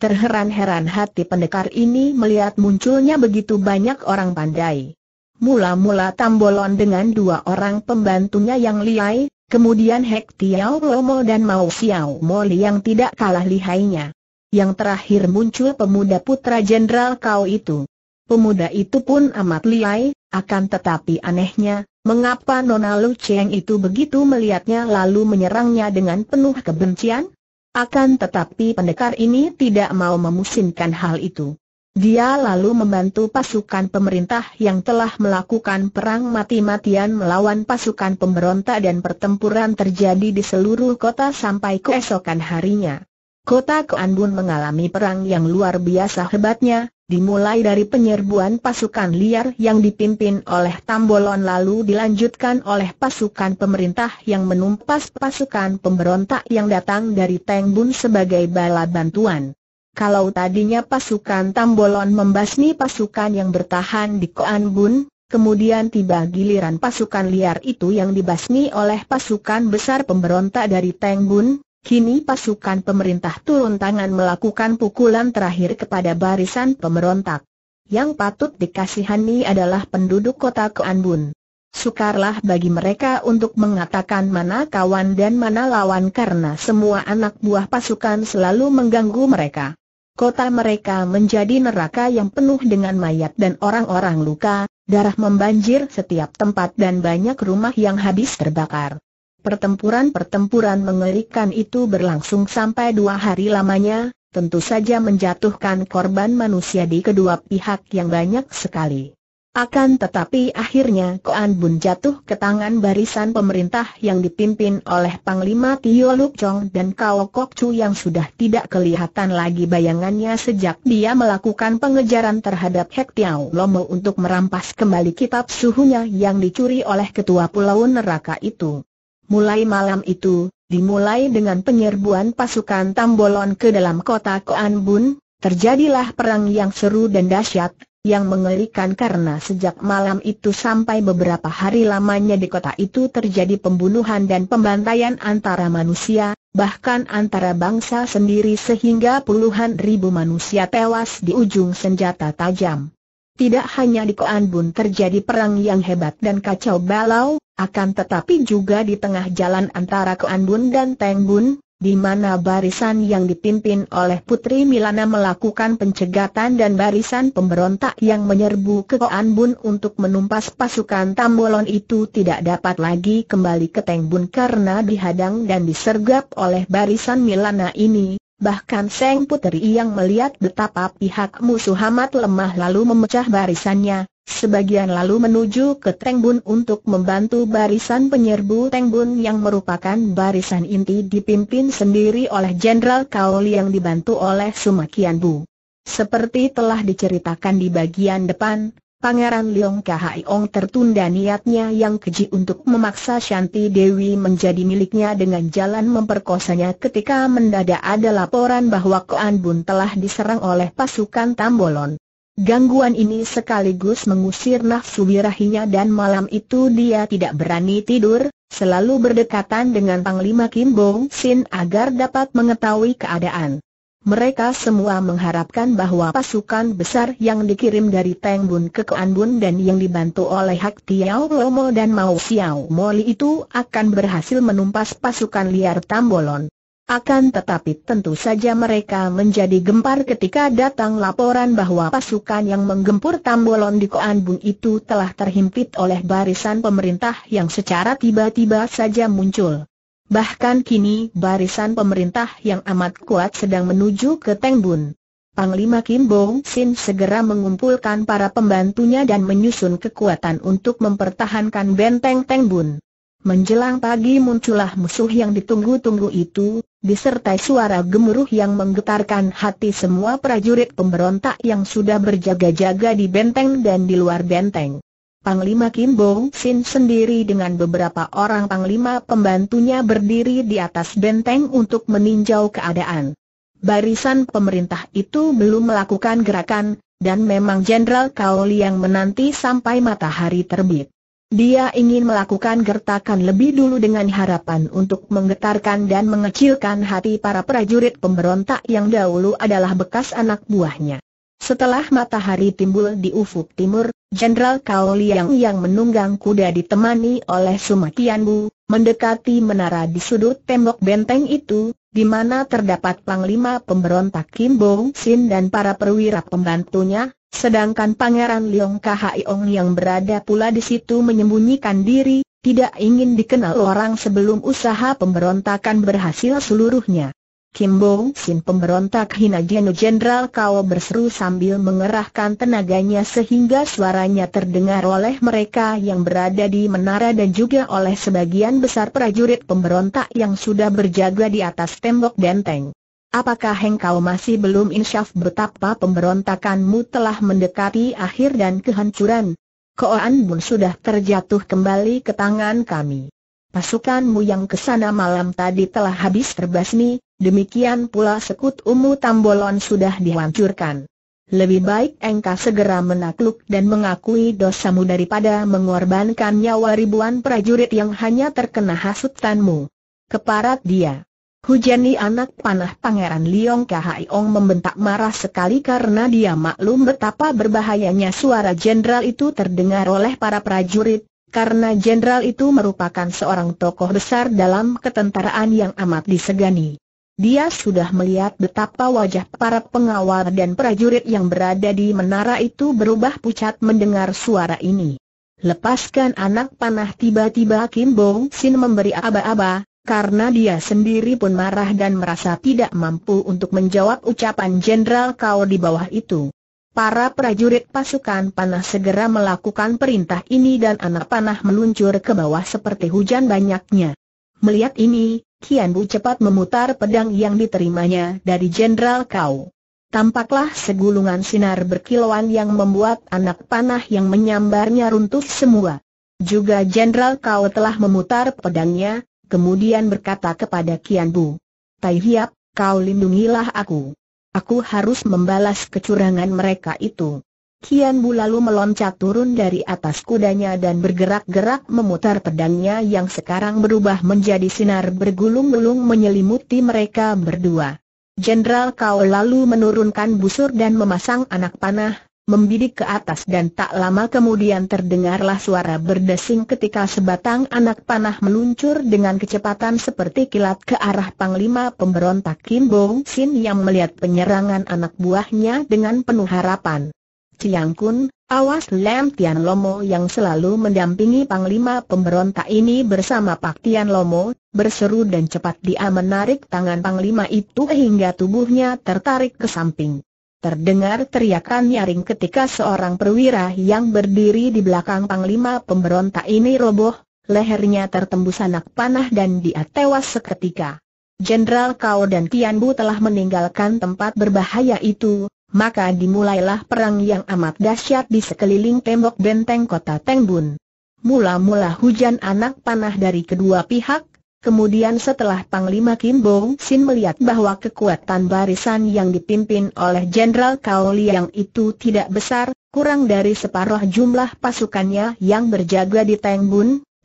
Terheran-heran hati pendekar ini melihat munculnya begitu banyak orang pandai. Mula-mula Tambolon dengan dua orang pembantunya yang lihai, kemudian Hek Tiao Lomo dan Mao Xiao Moli yang tidak kalah lihainya. Yang terakhir muncul pemuda putra jenderal kau itu. Pemuda itu pun amat lihai, akan tetapi anehnya, mengapa Nona Lu Cheng itu begitu melihatnya lalu menyerangnya dengan penuh kebencian? Akan tetapi pendekar ini tidak mau memusingkan hal itu. Dia lalu membantu pasukan pemerintah yang telah melakukan perang mati-matian melawan pasukan pemberontak dan pertempuran terjadi di seluruh kota sampai keesokan harinya. Kota Keanbun mengalami perang yang luar biasa hebatnya, dimulai dari penyerbuan pasukan liar yang dipimpin oleh Tambolon lalu dilanjutkan oleh pasukan pemerintah yang menumpas pasukan pemberontak yang datang dari Tengbun sebagai bala bantuan. Kalau tadinya pasukan Tambolon membasmi pasukan yang bertahan di Koan Bun, kemudian tiba giliran pasukan liar itu yang dibasmi oleh pasukan besar pemberontak dari Teng Bun, kini pasukan pemerintah turun tangan melakukan pukulan terakhir kepada barisan pemberontak. Yang patut dikasihani adalah penduduk kota Koan Bun. Sukarlah bagi mereka untuk mengatakan mana kawan dan mana lawan karena semua anak buah pasukan selalu mengganggu mereka. Kota mereka menjadi neraka yang penuh dengan mayat dan orang-orang luka, darah membanjir setiap tempat dan banyak rumah yang habis terbakar. Pertempuran-pertempuran mengerikan itu berlangsung sampai dua hari lamanya, tentu saja menjatuhkan korban manusia di kedua pihak yang banyak sekali. Akan tetapi akhirnya Koan Bun jatuh ke tangan barisan pemerintah yang dipimpin oleh Panglima Tio Luk Chong dan Kao Kok Chu yang sudah tidak kelihatan lagi bayangannya sejak dia melakukan pengejaran terhadap Hek Tiao Lomo untuk merampas kembali kitab suhunya yang dicuri oleh ketua pulau neraka itu. Mulai malam itu, dimulai dengan penyerbuan pasukan Tambolon ke dalam kota Koan Bun, terjadilah perang yang seru dan dahsyat yang mengerikan karena sejak malam itu sampai beberapa hari lamanya di kota itu terjadi pembunuhan dan pembantaian antara manusia, bahkan antara bangsa sendiri sehingga puluhan ribu manusia tewas di ujung senjata tajam. Tidak hanya di Koan Bun terjadi perang yang hebat dan kacau balau, akan tetapi juga di tengah jalan antara Koan Bun dan Teng Bun, di mana barisan yang dipimpin oleh Putri Milana melakukan pencegatan dan barisan pemberontak yang menyerbu ke Koan Bun untuk menumpas pasukan Tambolon itu tidak dapat lagi kembali ke Teng Bun karena dihadang dan disergap oleh barisan Milana ini. Bahkan Seng Putri yang melihat betapa pihak musuh amat lemah lalu memecah barisannya, Sebagian lalu menuju ke Tengbun untuk membantu barisan penyerbu Tengbun yang merupakan barisan inti dipimpin sendiri oleh Jenderal Kaol yang dibantu oleh Sumakian Bu. Seperti telah diceritakan di bagian depan, Pangeran Leong Ong tertunda niatnya yang keji untuk memaksa Shanti Dewi menjadi miliknya dengan jalan memperkosanya ketika mendadak ada laporan bahwa Koan Bun telah diserang oleh pasukan Tambolon. Gangguan ini sekaligus mengusir nafsu birahinya dan malam itu dia tidak berani tidur, selalu berdekatan dengan Panglima Kim Bong Sin agar dapat mengetahui keadaan. Mereka semua mengharapkan bahwa pasukan besar yang dikirim dari Teng Bun ke Kuan Bun dan yang dibantu oleh Hak Tiao Lomo dan Mao Xiao Moli itu akan berhasil menumpas pasukan liar Tambolon. Akan tetapi tentu saja mereka menjadi gempar ketika datang laporan bahwa pasukan yang menggempur Tambolon di Koan itu telah terhimpit oleh barisan pemerintah yang secara tiba-tiba saja muncul. Bahkan kini barisan pemerintah yang amat kuat sedang menuju ke Tengbun. Panglima Kim Bong Sin segera mengumpulkan para pembantunya dan menyusun kekuatan untuk mempertahankan benteng Tengbun. Menjelang pagi muncullah musuh yang ditunggu-tunggu itu, disertai suara gemuruh yang menggetarkan hati semua prajurit pemberontak yang sudah berjaga-jaga di benteng dan di luar benteng. Panglima Kim Bong Sin sendiri dengan beberapa orang panglima pembantunya berdiri di atas benteng untuk meninjau keadaan. Barisan pemerintah itu belum melakukan gerakan, dan memang Jenderal Kaoli yang menanti sampai matahari terbit. Dia ingin melakukan gertakan lebih dulu dengan harapan untuk menggetarkan dan mengecilkan hati para prajurit pemberontak yang dahulu adalah bekas anak buahnya. Setelah matahari timbul di ufuk timur, Jenderal Kao Liang yang menunggang kuda ditemani oleh Sumakian Bu, mendekati menara di sudut tembok benteng itu, di mana terdapat panglima pemberontak Kim Bong Sin dan para perwira pembantunya, Sedangkan Pangeran Liong Ong yang berada pula di situ menyembunyikan diri, tidak ingin dikenal orang sebelum usaha pemberontakan berhasil seluruhnya. Kim Bong Sin pemberontak hina Jenu Jenderal Kao berseru sambil mengerahkan tenaganya sehingga suaranya terdengar oleh mereka yang berada di menara dan juga oleh sebagian besar prajurit pemberontak yang sudah berjaga di atas tembok benteng. Apakah engkau masih belum insyaf betapa pemberontakanmu telah mendekati akhir dan kehancuran? Koan Bun sudah terjatuh kembali ke tangan kami. Pasukanmu yang kesana malam tadi telah habis terbasmi, demikian pula sekut umu Tambolon sudah dihancurkan. Lebih baik engkau segera menakluk dan mengakui dosamu daripada mengorbankan nyawa ribuan prajurit yang hanya terkena hasutanmu. Keparat dia. Hujani anak panah Pangeran Liong Kahaiong membentak marah sekali karena dia maklum betapa berbahayanya suara jenderal itu terdengar oleh para prajurit, karena jenderal itu merupakan seorang tokoh besar dalam ketentaraan yang amat disegani. Dia sudah melihat betapa wajah para pengawal dan prajurit yang berada di menara itu berubah pucat mendengar suara ini. Lepaskan anak panah tiba-tiba Kim Bong Sin memberi aba-aba, karena dia sendiri pun marah dan merasa tidak mampu untuk menjawab ucapan Jenderal Kau di bawah itu. Para prajurit pasukan panah segera melakukan perintah ini dan anak panah meluncur ke bawah seperti hujan banyaknya. Melihat ini, Kian Bu cepat memutar pedang yang diterimanya dari Jenderal Kau. Tampaklah segulungan sinar berkilauan yang membuat anak panah yang menyambarnya runtuh semua. Juga Jenderal Kau telah memutar pedangnya, kemudian berkata kepada Kian Bu. Tai Hiap, kau lindungilah aku. Aku harus membalas kecurangan mereka itu. Kian Bu lalu meloncat turun dari atas kudanya dan bergerak-gerak memutar pedangnya yang sekarang berubah menjadi sinar bergulung-gulung menyelimuti mereka berdua. Jenderal Kau lalu menurunkan busur dan memasang anak panah, membidik ke atas dan tak lama kemudian terdengarlah suara berdesing ketika sebatang anak panah meluncur dengan kecepatan seperti kilat ke arah Panglima pemberontak Kim Bong Sin yang melihat penyerangan anak buahnya dengan penuh harapan. Ciang Kun, awas Lam Tian Lomo yang selalu mendampingi Panglima pemberontak ini bersama Pak Tian Lomo, berseru dan cepat dia menarik tangan Panglima itu hingga tubuhnya tertarik ke samping. Terdengar teriakan nyaring ketika seorang perwira yang berdiri di belakang panglima pemberontak ini roboh, lehernya tertembus anak panah dan dia tewas seketika. Jenderal Kao dan Tian Bu telah meninggalkan tempat berbahaya itu, maka dimulailah perang yang amat dahsyat di sekeliling tembok benteng kota Tengbun. Mula-mula hujan anak panah dari kedua pihak, Kemudian setelah Panglima Kim Bong Sin melihat bahwa kekuatan barisan yang dipimpin oleh Jenderal Kao Liang itu tidak besar, kurang dari separuh jumlah pasukannya yang berjaga di Teng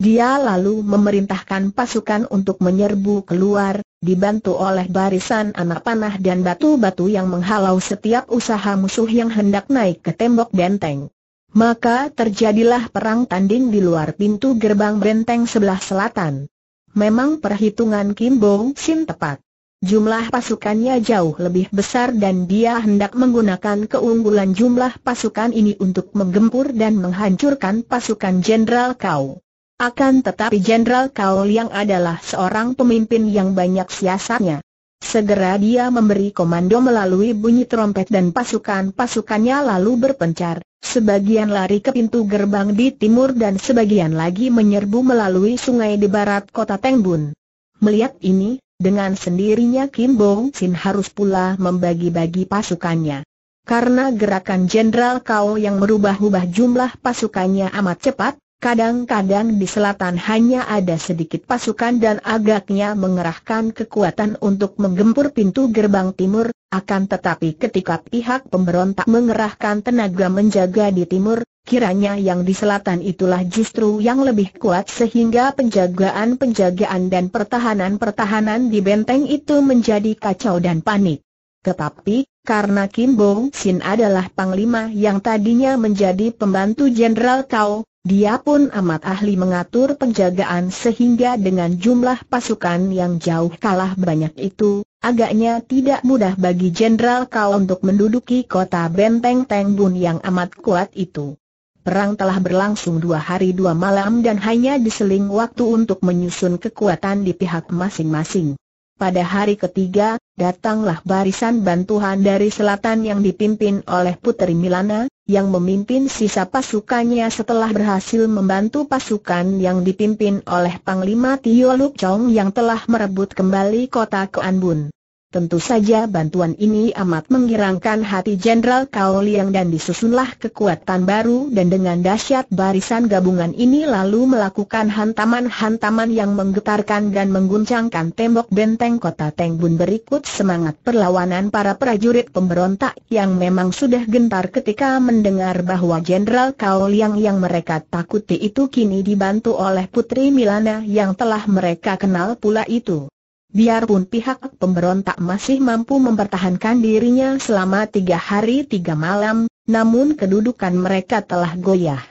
dia lalu memerintahkan pasukan untuk menyerbu keluar, dibantu oleh barisan anak panah dan batu-batu yang menghalau setiap usaha musuh yang hendak naik ke tembok benteng. Maka terjadilah perang tanding di luar pintu gerbang benteng sebelah selatan memang perhitungan Kim Bong Sin tepat. Jumlah pasukannya jauh lebih besar dan dia hendak menggunakan keunggulan jumlah pasukan ini untuk menggempur dan menghancurkan pasukan Jenderal Kau. Akan tetapi Jenderal Kau yang adalah seorang pemimpin yang banyak siasatnya. Segera dia memberi komando melalui bunyi trompet dan pasukan-pasukannya lalu berpencar, sebagian lari ke pintu gerbang di timur dan sebagian lagi menyerbu melalui sungai di barat kota Tengbun. Melihat ini, dengan sendirinya Kim Bong Sin harus pula membagi-bagi pasukannya. Karena gerakan Jenderal Kau yang merubah-ubah jumlah pasukannya amat cepat, Kadang-kadang di selatan hanya ada sedikit pasukan dan agaknya mengerahkan kekuatan untuk menggempur pintu gerbang timur, akan tetapi ketika pihak pemberontak mengerahkan tenaga menjaga di timur, kiranya yang di selatan itulah justru yang lebih kuat sehingga penjagaan-penjagaan dan pertahanan-pertahanan di benteng itu menjadi kacau dan panik. Tetapi, karena Kim Bong Sin adalah panglima yang tadinya menjadi pembantu Jenderal Kau, dia pun amat ahli mengatur penjagaan sehingga dengan jumlah pasukan yang jauh kalah banyak itu, agaknya tidak mudah bagi Jenderal Kau untuk menduduki kota benteng Bun yang amat kuat itu. Perang telah berlangsung dua hari dua malam dan hanya diseling waktu untuk menyusun kekuatan di pihak masing-masing. Pada hari ketiga, datanglah barisan bantuan dari selatan yang dipimpin oleh Puteri Milana, yang memimpin sisa pasukannya setelah berhasil membantu pasukan yang dipimpin oleh Panglima Tio Luk Chong yang telah merebut kembali kota Keanbun. Tentu saja bantuan ini amat menggirangkan hati Jenderal Kao Liang dan disusunlah kekuatan baru dan dengan dahsyat barisan gabungan ini lalu melakukan hantaman-hantaman yang menggetarkan dan mengguncangkan tembok benteng kota Tengbun berikut semangat perlawanan para prajurit pemberontak yang memang sudah gentar ketika mendengar bahwa Jenderal Kao Liang yang mereka takuti itu kini dibantu oleh Putri Milana yang telah mereka kenal pula itu. Biarpun pihak pemberontak masih mampu mempertahankan dirinya selama tiga hari tiga malam, namun kedudukan mereka telah goyah.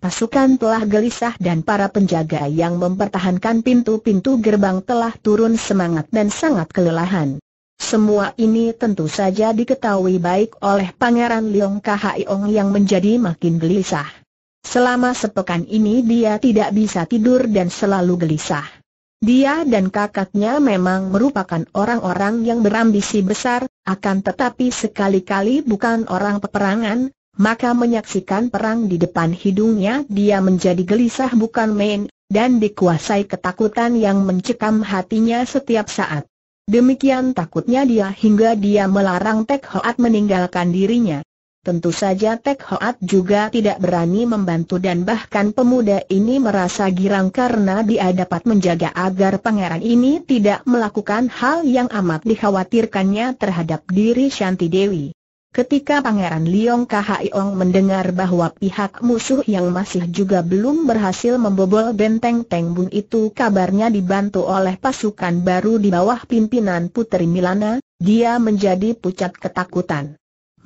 Pasukan telah gelisah dan para penjaga yang mempertahankan pintu-pintu gerbang telah turun semangat dan sangat kelelahan. Semua ini tentu saja diketahui baik oleh Pangeran Leong Ong yang menjadi makin gelisah. Selama sepekan ini dia tidak bisa tidur dan selalu gelisah. Dia dan kakaknya memang merupakan orang-orang yang berambisi besar, akan tetapi sekali-kali bukan orang peperangan, maka menyaksikan perang di depan hidungnya dia menjadi gelisah bukan main, dan dikuasai ketakutan yang mencekam hatinya setiap saat. Demikian takutnya dia hingga dia melarang Tek Hoat meninggalkan dirinya. Tentu saja Tek Hoat juga tidak berani membantu dan bahkan pemuda ini merasa girang karena dia dapat menjaga agar pangeran ini tidak melakukan hal yang amat dikhawatirkannya terhadap diri Shanti Dewi. Ketika Pangeran Liong Kahaiong mendengar bahwa pihak musuh yang masih juga belum berhasil membobol benteng Tengbun itu kabarnya dibantu oleh pasukan baru di bawah pimpinan Putri Milana, dia menjadi pucat ketakutan.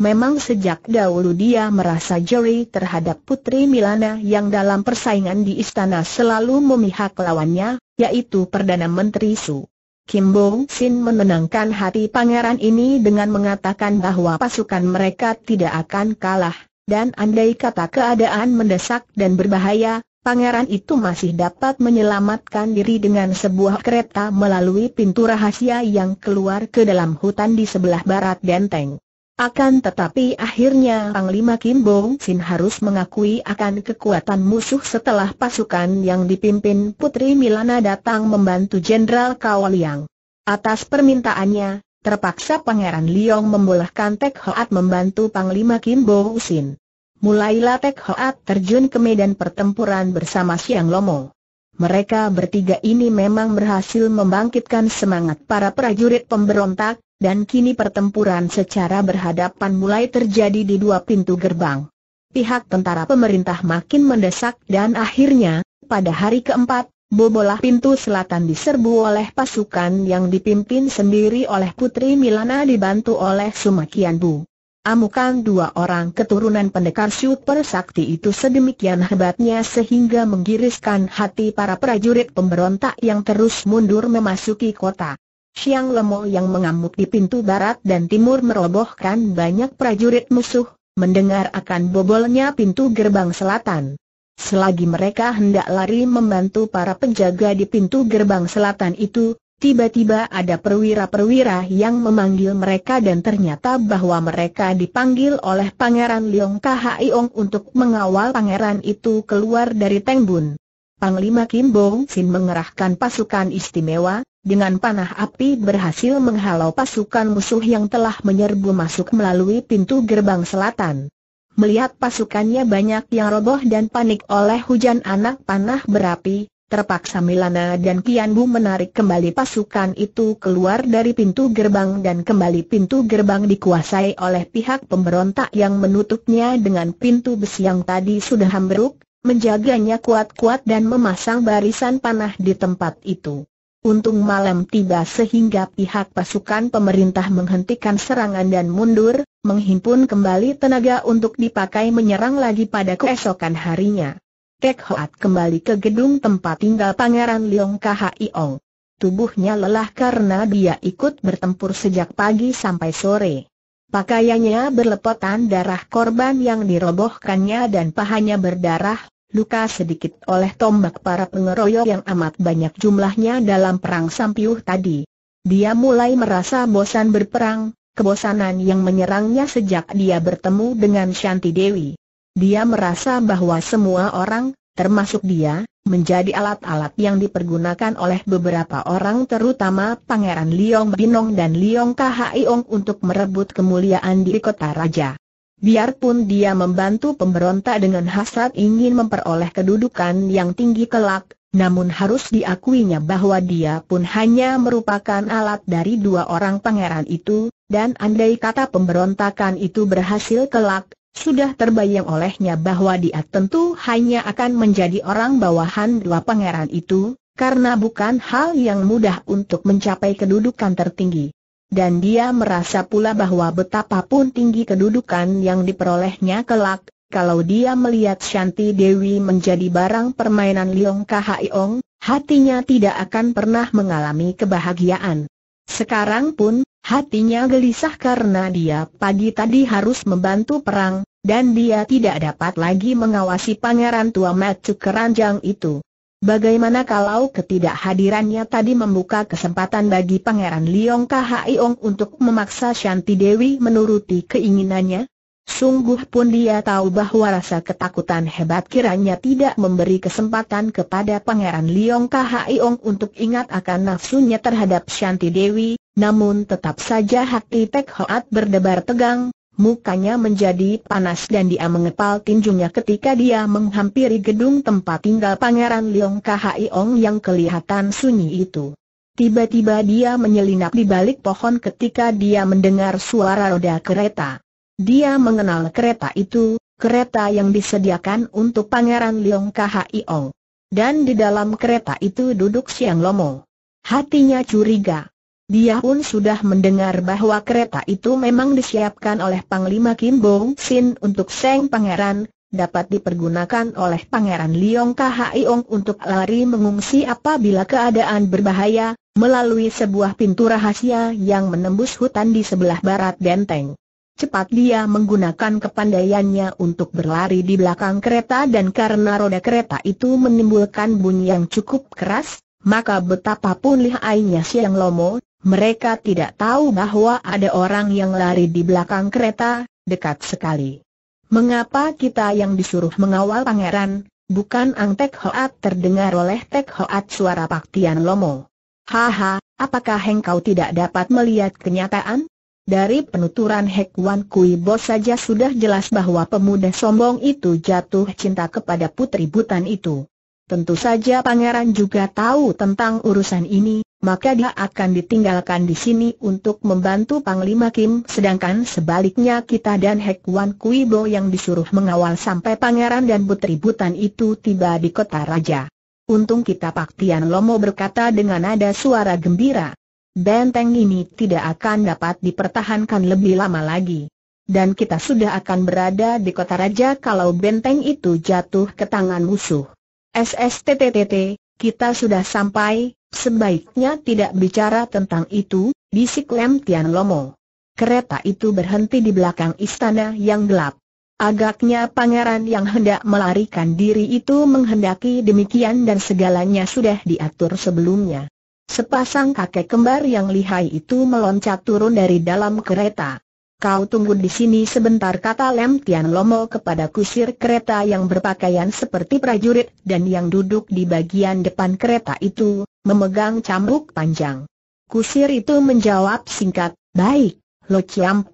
Memang sejak dahulu dia merasa jeri terhadap Putri Milana yang dalam persaingan di istana selalu memihak lawannya, yaitu Perdana Menteri Su. Kim Bong Sin menenangkan hati pangeran ini dengan mengatakan bahwa pasukan mereka tidak akan kalah, dan andai kata keadaan mendesak dan berbahaya, pangeran itu masih dapat menyelamatkan diri dengan sebuah kereta melalui pintu rahasia yang keluar ke dalam hutan di sebelah barat benteng. Akan tetapi akhirnya Panglima Kim Bong Sin harus mengakui akan kekuatan musuh setelah pasukan yang dipimpin Putri Milana datang membantu Jenderal Liang. Atas permintaannya, terpaksa Pangeran Liong membolehkan Tek Hoat membantu Panglima Kim Bong Sin. Mulailah Tek Hoat terjun ke medan pertempuran bersama Siang Lomo. Mereka bertiga ini memang berhasil membangkitkan semangat para prajurit pemberontak, dan kini pertempuran secara berhadapan mulai terjadi di dua pintu gerbang. Pihak tentara pemerintah makin mendesak dan akhirnya, pada hari keempat, bobolah pintu selatan diserbu oleh pasukan yang dipimpin sendiri oleh Putri Milana dibantu oleh Sumakian Bu. Amukan dua orang keturunan pendekar super sakti itu sedemikian hebatnya sehingga menggiriskan hati para prajurit pemberontak yang terus mundur memasuki kota. Siang Lemo yang mengamuk di pintu barat dan timur merobohkan banyak prajurit musuh, mendengar akan bobolnya pintu gerbang selatan. Selagi mereka hendak lari membantu para penjaga di pintu gerbang selatan itu, tiba-tiba ada perwira-perwira yang memanggil mereka dan ternyata bahwa mereka dipanggil oleh Pangeran Leong Khaiong untuk mengawal pangeran itu keluar dari Tengbun. Panglima Kim Bong Sin mengerahkan pasukan istimewa, dengan panah api berhasil menghalau pasukan musuh yang telah menyerbu masuk melalui pintu gerbang selatan. Melihat pasukannya banyak yang roboh dan panik oleh hujan anak panah berapi, terpaksa Milana dan Kianbu menarik kembali pasukan itu keluar dari pintu gerbang dan kembali pintu gerbang dikuasai oleh pihak pemberontak yang menutupnya dengan pintu besi yang tadi sudah ambruk, menjaganya kuat-kuat dan memasang barisan panah di tempat itu. Untung malam tiba sehingga pihak pasukan pemerintah menghentikan serangan dan mundur, menghimpun kembali tenaga untuk dipakai menyerang lagi pada keesokan harinya. Tek Hoat kembali ke gedung tempat tinggal Pangeran Leong Iong. Tubuhnya lelah karena dia ikut bertempur sejak pagi sampai sore. Pakaiannya berlepotan darah korban yang dirobohkannya dan pahanya berdarah, luka sedikit oleh tombak para pengeroyok yang amat banyak jumlahnya dalam perang Sampiuh tadi. Dia mulai merasa bosan berperang, kebosanan yang menyerangnya sejak dia bertemu dengan Shanti Dewi. Dia merasa bahwa semua orang, termasuk dia, menjadi alat-alat yang dipergunakan oleh beberapa orang terutama Pangeran Liong Binong dan Liong Khiong untuk merebut kemuliaan di kota raja. Biarpun dia membantu pemberontak dengan hasrat ingin memperoleh kedudukan yang tinggi kelak, namun harus diakuinya bahwa dia pun hanya merupakan alat dari dua orang pangeran itu, dan andai kata pemberontakan itu berhasil kelak, sudah terbayang olehnya bahwa dia tentu hanya akan menjadi orang bawahan dua pangeran itu, karena bukan hal yang mudah untuk mencapai kedudukan tertinggi dan dia merasa pula bahwa betapapun tinggi kedudukan yang diperolehnya kelak, kalau dia melihat Shanti Dewi menjadi barang permainan Liong Khaiong, hatinya tidak akan pernah mengalami kebahagiaan. Sekarang pun, hatinya gelisah karena dia pagi tadi harus membantu perang, dan dia tidak dapat lagi mengawasi pangeran tua Macu keranjang itu. Bagaimana kalau ketidakhadirannya tadi membuka kesempatan bagi Pangeran Liong Ong untuk memaksa Shanti Dewi menuruti keinginannya? Sungguh pun dia tahu bahwa rasa ketakutan hebat kiranya tidak memberi kesempatan kepada Pangeran Liong Ong untuk ingat akan nafsunya terhadap Shanti Dewi, namun tetap saja hati Pek Hoat berdebar tegang, Mukanya menjadi panas dan dia mengepal tinjunya ketika dia menghampiri gedung tempat tinggal Pangeran Leong Khai Ong yang kelihatan sunyi itu. Tiba-tiba dia menyelinap di balik pohon ketika dia mendengar suara roda kereta. Dia mengenal kereta itu, kereta yang disediakan untuk Pangeran Leong Khai Ong. Dan di dalam kereta itu duduk Siang Lomo. Hatinya curiga. Dia pun sudah mendengar bahwa kereta itu memang disiapkan oleh Panglima Kim Bong Sin untuk Seng Pangeran, dapat dipergunakan oleh Pangeran Liong Ong untuk lari mengungsi apabila keadaan berbahaya, melalui sebuah pintu rahasia yang menembus hutan di sebelah barat benteng. Cepat dia menggunakan kepandaiannya untuk berlari di belakang kereta dan karena roda kereta itu menimbulkan bunyi yang cukup keras, maka betapapun lihainya Siang Lomo, mereka tidak tahu bahwa ada orang yang lari di belakang kereta, dekat sekali. Mengapa kita yang disuruh mengawal pangeran, bukan Ang Tek Hoat terdengar oleh Tek Hoat suara Paktian Lomo. Haha, apakah engkau tidak dapat melihat kenyataan? Dari penuturan Hek Wan Kui Bos saja sudah jelas bahwa pemuda sombong itu jatuh cinta kepada putri butan itu. Tentu saja pangeran juga tahu tentang urusan ini, maka dia akan ditinggalkan di sini untuk membantu Panglima Kim sedangkan sebaliknya kita dan Hek Wan Kui Bo yang disuruh mengawal sampai pangeran dan putri butan itu tiba di kota raja. Untung kita Pak Paktian Lomo berkata dengan nada suara gembira. Benteng ini tidak akan dapat dipertahankan lebih lama lagi. Dan kita sudah akan berada di kota raja kalau benteng itu jatuh ke tangan musuh. SSTTTT, kita sudah sampai, Sebaiknya tidak bicara tentang itu, bisik Lem Tian Lomo. Kereta itu berhenti di belakang istana yang gelap. Agaknya pangeran yang hendak melarikan diri itu menghendaki demikian dan segalanya sudah diatur sebelumnya. Sepasang kakek kembar yang lihai itu meloncat turun dari dalam kereta. Kau tunggu di sini sebentar kata Lem Tian Lomo kepada kusir kereta yang berpakaian seperti prajurit dan yang duduk di bagian depan kereta itu, memegang cambuk panjang. Kusir itu menjawab singkat, baik, Lo Chiam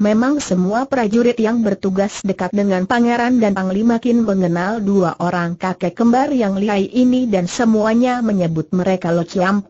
Memang semua prajurit yang bertugas dekat dengan pangeran dan panglima Kin mengenal dua orang kakek kembar yang lihai ini dan semuanya menyebut mereka Lo Chiam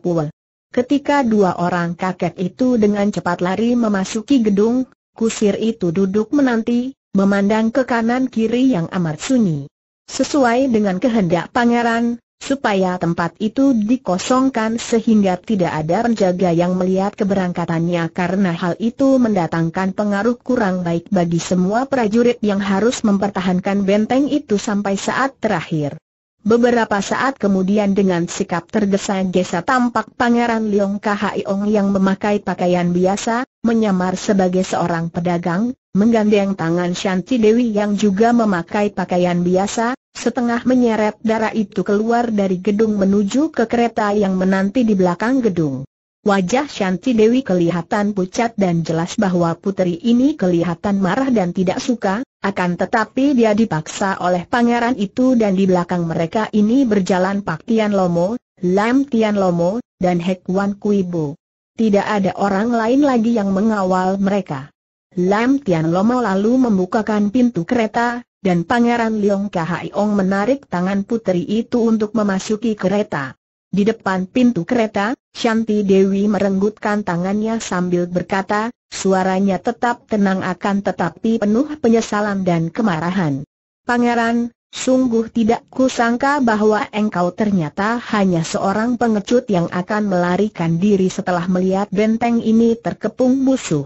Ketika dua orang kakek itu dengan cepat lari memasuki gedung, kusir itu duduk menanti, memandang ke kanan kiri yang amat sunyi. Sesuai dengan kehendak pangeran, supaya tempat itu dikosongkan sehingga tidak ada penjaga yang melihat keberangkatannya karena hal itu mendatangkan pengaruh kurang baik bagi semua prajurit yang harus mempertahankan benteng itu sampai saat terakhir. Beberapa saat kemudian dengan sikap tergesa-gesa tampak Pangeran Leong Khiong yang memakai pakaian biasa, menyamar sebagai seorang pedagang, menggandeng tangan Shanti Dewi yang juga memakai pakaian biasa, Setengah menyeret darah itu keluar dari gedung menuju ke kereta yang menanti di belakang gedung. Wajah Shanti Dewi kelihatan pucat dan jelas bahwa putri ini kelihatan marah dan tidak suka, akan tetapi dia dipaksa oleh pangeran itu dan di belakang mereka ini berjalan Pak Tian Lomo, Lam Tian Lomo, dan Hek Wan Kui Bu. Tidak ada orang lain lagi yang mengawal mereka. Lam Tian Lomo lalu membukakan pintu kereta, dan Pangeran Leong Khaiyong menarik tangan puteri itu untuk memasuki kereta. Di depan pintu kereta, Shanti Dewi merenggutkan tangannya sambil berkata, suaranya tetap tenang akan tetapi penuh penyesalan dan kemarahan. Pangeran, sungguh tidak kusangka bahwa engkau ternyata hanya seorang pengecut yang akan melarikan diri setelah melihat benteng ini terkepung musuh.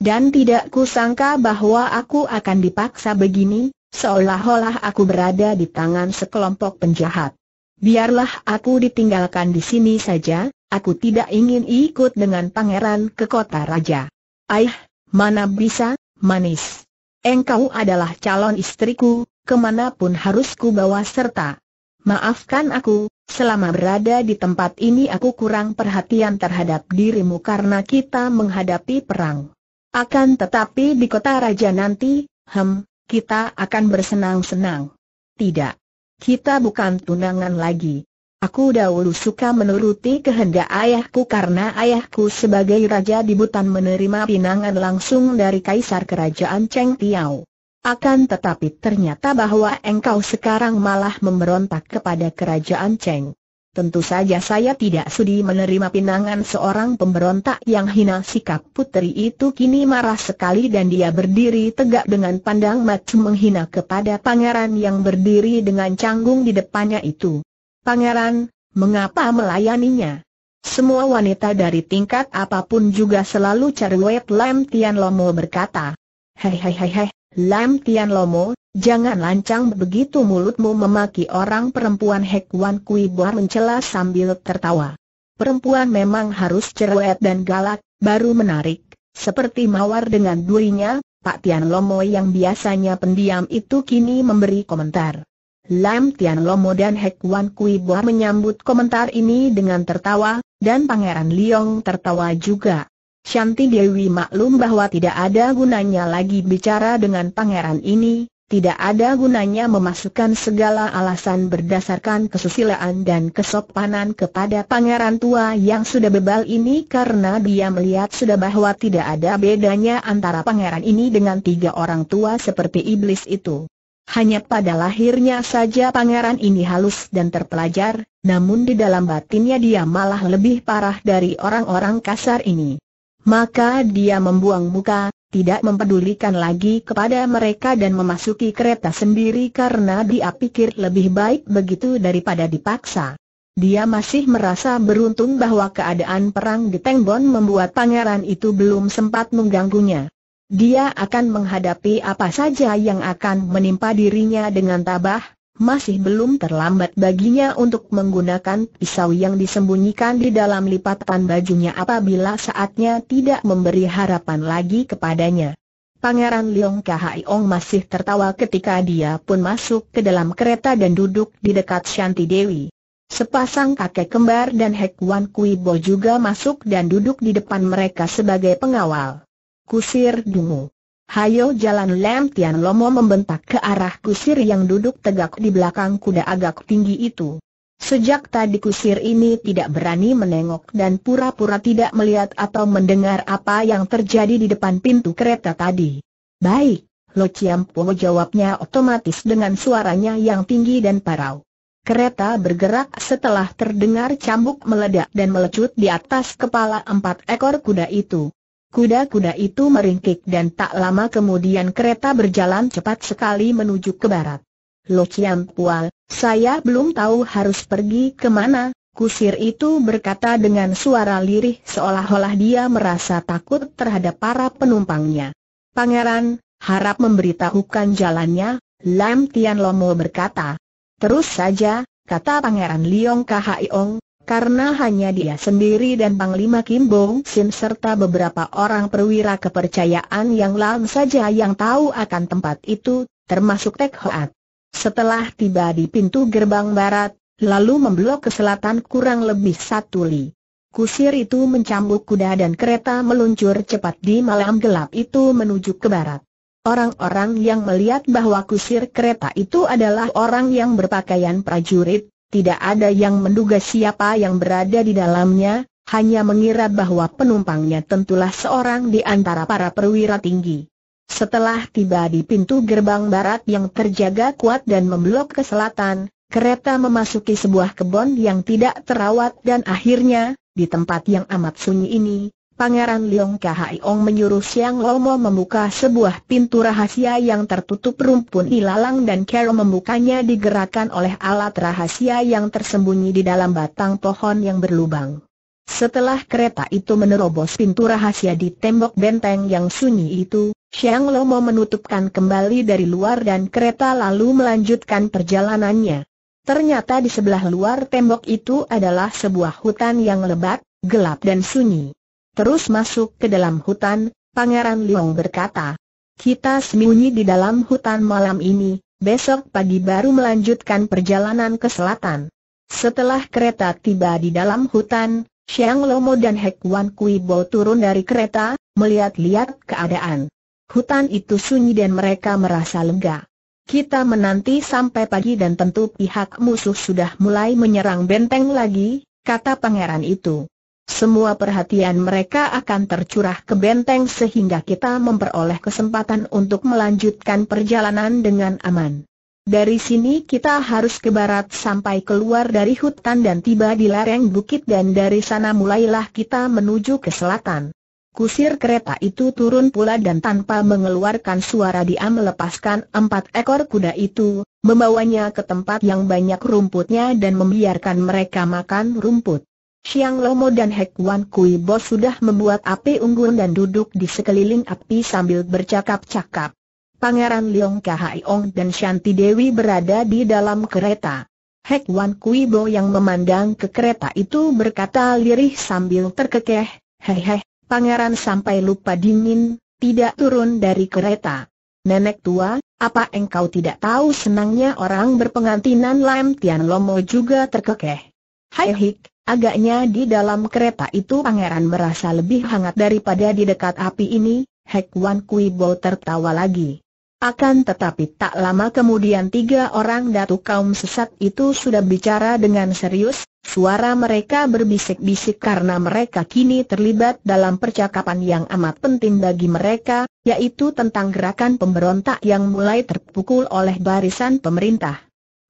Dan tidak kusangka bahwa aku akan dipaksa begini, Seolah-olah aku berada di tangan sekelompok penjahat. Biarlah aku ditinggalkan di sini saja, aku tidak ingin ikut dengan pangeran ke kota raja. Aih, mana bisa, manis. Engkau adalah calon istriku, kemanapun harus ku bawa serta. Maafkan aku, selama berada di tempat ini aku kurang perhatian terhadap dirimu karena kita menghadapi perang. Akan tetapi di kota raja nanti, hem, kita akan bersenang-senang. Tidak. Kita bukan tunangan lagi. Aku dahulu suka menuruti kehendak ayahku karena ayahku sebagai raja di Butan menerima pinangan langsung dari kaisar kerajaan Cheng Tiao. Akan tetapi ternyata bahwa engkau sekarang malah memberontak kepada kerajaan Cheng. Tentu saja saya tidak sudi menerima pinangan seorang pemberontak yang hina sikap putri itu kini marah sekali dan dia berdiri tegak dengan pandang macam menghina kepada pangeran yang berdiri dengan canggung di depannya itu. Pangeran, mengapa melayaninya? Semua wanita dari tingkat apapun juga selalu cerewet Lam Tian Lomo berkata. Hei hei hei hei, Lam Tian Lomo, jangan lancang begitu mulutmu memaki orang perempuan Hek Wan Kui Buar mencela sambil tertawa. Perempuan memang harus cerewet dan galak, baru menarik, seperti mawar dengan durinya, Pak Tian Lomo yang biasanya pendiam itu kini memberi komentar. Lam Tian Lomo dan Hek Wan Kui Buar menyambut komentar ini dengan tertawa, dan Pangeran Liong tertawa juga. Shanti Dewi maklum bahwa tidak ada gunanya lagi bicara dengan pangeran ini, tidak ada gunanya memasukkan segala alasan berdasarkan kesusilaan dan kesopanan kepada pangeran tua yang sudah bebal ini karena dia melihat sudah bahwa tidak ada bedanya antara pangeran ini dengan tiga orang tua seperti iblis itu. Hanya pada lahirnya saja pangeran ini halus dan terpelajar, namun di dalam batinnya dia malah lebih parah dari orang-orang kasar ini. Maka dia membuang muka, tidak mempedulikan lagi kepada mereka dan memasuki kereta sendiri karena dia pikir lebih baik begitu daripada dipaksa. Dia masih merasa beruntung bahwa keadaan perang di Tengbon membuat pangeran itu belum sempat mengganggunya. Dia akan menghadapi apa saja yang akan menimpa dirinya dengan tabah, masih belum terlambat baginya untuk menggunakan pisau yang disembunyikan di dalam lipatan bajunya apabila saatnya tidak memberi harapan lagi kepadanya. Pangeran Leong Khaiong masih tertawa ketika dia pun masuk ke dalam kereta dan duduk di dekat Shanti Dewi. Sepasang kakek kembar dan Hek Wan Kui Bo juga masuk dan duduk di depan mereka sebagai pengawal. Kusir Dungu Hayo jalan Lam Tian Lomo membentak ke arah kusir yang duduk tegak di belakang kuda agak tinggi itu. Sejak tadi kusir ini tidak berani menengok dan pura-pura tidak melihat atau mendengar apa yang terjadi di depan pintu kereta tadi. Baik, Lo Chiam Po jawabnya otomatis dengan suaranya yang tinggi dan parau. Kereta bergerak setelah terdengar cambuk meledak dan melecut di atas kepala empat ekor kuda itu. Kuda-kuda itu meringkik dan tak lama kemudian kereta berjalan cepat sekali menuju ke barat. Lo Chiam Pual, saya belum tahu harus pergi ke mana, kusir itu berkata dengan suara lirih seolah-olah dia merasa takut terhadap para penumpangnya. Pangeran, harap memberitahukan jalannya, Lam Tian Lomo berkata. Terus saja, kata Pangeran Liong Khaiong, karena hanya dia sendiri dan Panglima Kim Bong Sin serta beberapa orang perwira kepercayaan yang lain saja yang tahu akan tempat itu, termasuk Tek Hoat. Setelah tiba di pintu gerbang barat, lalu memblok ke selatan kurang lebih satu li. Kusir itu mencambuk kuda dan kereta meluncur cepat di malam gelap itu menuju ke barat. Orang-orang yang melihat bahwa kusir kereta itu adalah orang yang berpakaian prajurit, tidak ada yang menduga siapa yang berada di dalamnya, hanya mengira bahwa penumpangnya tentulah seorang di antara para perwira tinggi. Setelah tiba di pintu gerbang barat yang terjaga kuat dan memblok ke selatan, kereta memasuki sebuah kebun yang tidak terawat dan akhirnya, di tempat yang amat sunyi ini, Pangeran Liong Kahaiong menyuruh Siang Lomo membuka sebuah pintu rahasia yang tertutup rumpun ilalang dan Kero membukanya digerakkan oleh alat rahasia yang tersembunyi di dalam batang pohon yang berlubang. Setelah kereta itu menerobos pintu rahasia di tembok benteng yang sunyi itu, Siang Lomo menutupkan kembali dari luar dan kereta lalu melanjutkan perjalanannya. Ternyata di sebelah luar tembok itu adalah sebuah hutan yang lebat, gelap dan sunyi. Terus masuk ke dalam hutan, Pangeran Liong berkata, kita sembunyi di dalam hutan malam ini, besok pagi baru melanjutkan perjalanan ke selatan. Setelah kereta tiba di dalam hutan, Xiang Lomo dan Hek Wan Kui Bo turun dari kereta, melihat-lihat keadaan. Hutan itu sunyi dan mereka merasa lega. Kita menanti sampai pagi dan tentu pihak musuh sudah mulai menyerang benteng lagi, kata pangeran itu. Semua perhatian mereka akan tercurah ke benteng sehingga kita memperoleh kesempatan untuk melanjutkan perjalanan dengan aman. Dari sini kita harus ke barat sampai keluar dari hutan dan tiba di lereng bukit dan dari sana mulailah kita menuju ke selatan. Kusir kereta itu turun pula dan tanpa mengeluarkan suara dia melepaskan empat ekor kuda itu, membawanya ke tempat yang banyak rumputnya dan membiarkan mereka makan rumput. Xiang Lomo dan Hek Wan Kui Bo sudah membuat api unggun dan duduk di sekeliling api sambil bercakap-cakap. Pangeran Leong Ong dan Shanti Dewi berada di dalam kereta. Hek Wan Kui Bo yang memandang ke kereta itu berkata lirih sambil terkekeh, Hehe, pangeran sampai lupa dingin, tidak turun dari kereta. Nenek tua, apa engkau tidak tahu senangnya orang berpengantinan Lam Tian Lomo juga terkekeh? Hai Hik, Agaknya di dalam kereta itu pangeran merasa lebih hangat daripada di dekat api ini, Hek Wan Kui Bo tertawa lagi. Akan tetapi tak lama kemudian tiga orang datu kaum sesat itu sudah bicara dengan serius, suara mereka berbisik-bisik karena mereka kini terlibat dalam percakapan yang amat penting bagi mereka, yaitu tentang gerakan pemberontak yang mulai terpukul oleh barisan pemerintah.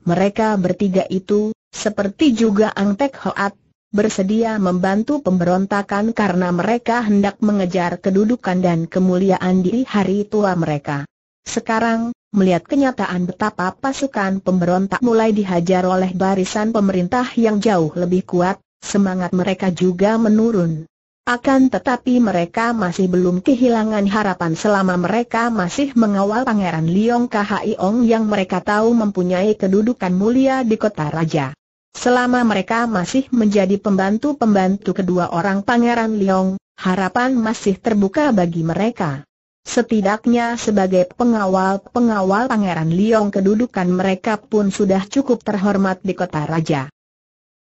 Mereka bertiga itu, seperti juga Ang Tek Hoat, bersedia membantu pemberontakan karena mereka hendak mengejar kedudukan dan kemuliaan di hari tua mereka. Sekarang, melihat kenyataan betapa pasukan pemberontak mulai dihajar oleh barisan pemerintah yang jauh lebih kuat, semangat mereka juga menurun. Akan tetapi mereka masih belum kehilangan harapan selama mereka masih mengawal Pangeran Liong Khiong yang mereka tahu mempunyai kedudukan mulia di kota raja. Selama mereka masih menjadi pembantu-pembantu kedua orang Pangeran Liong, harapan masih terbuka bagi mereka. Setidaknya sebagai pengawal-pengawal Pangeran Liong kedudukan mereka pun sudah cukup terhormat di kota raja.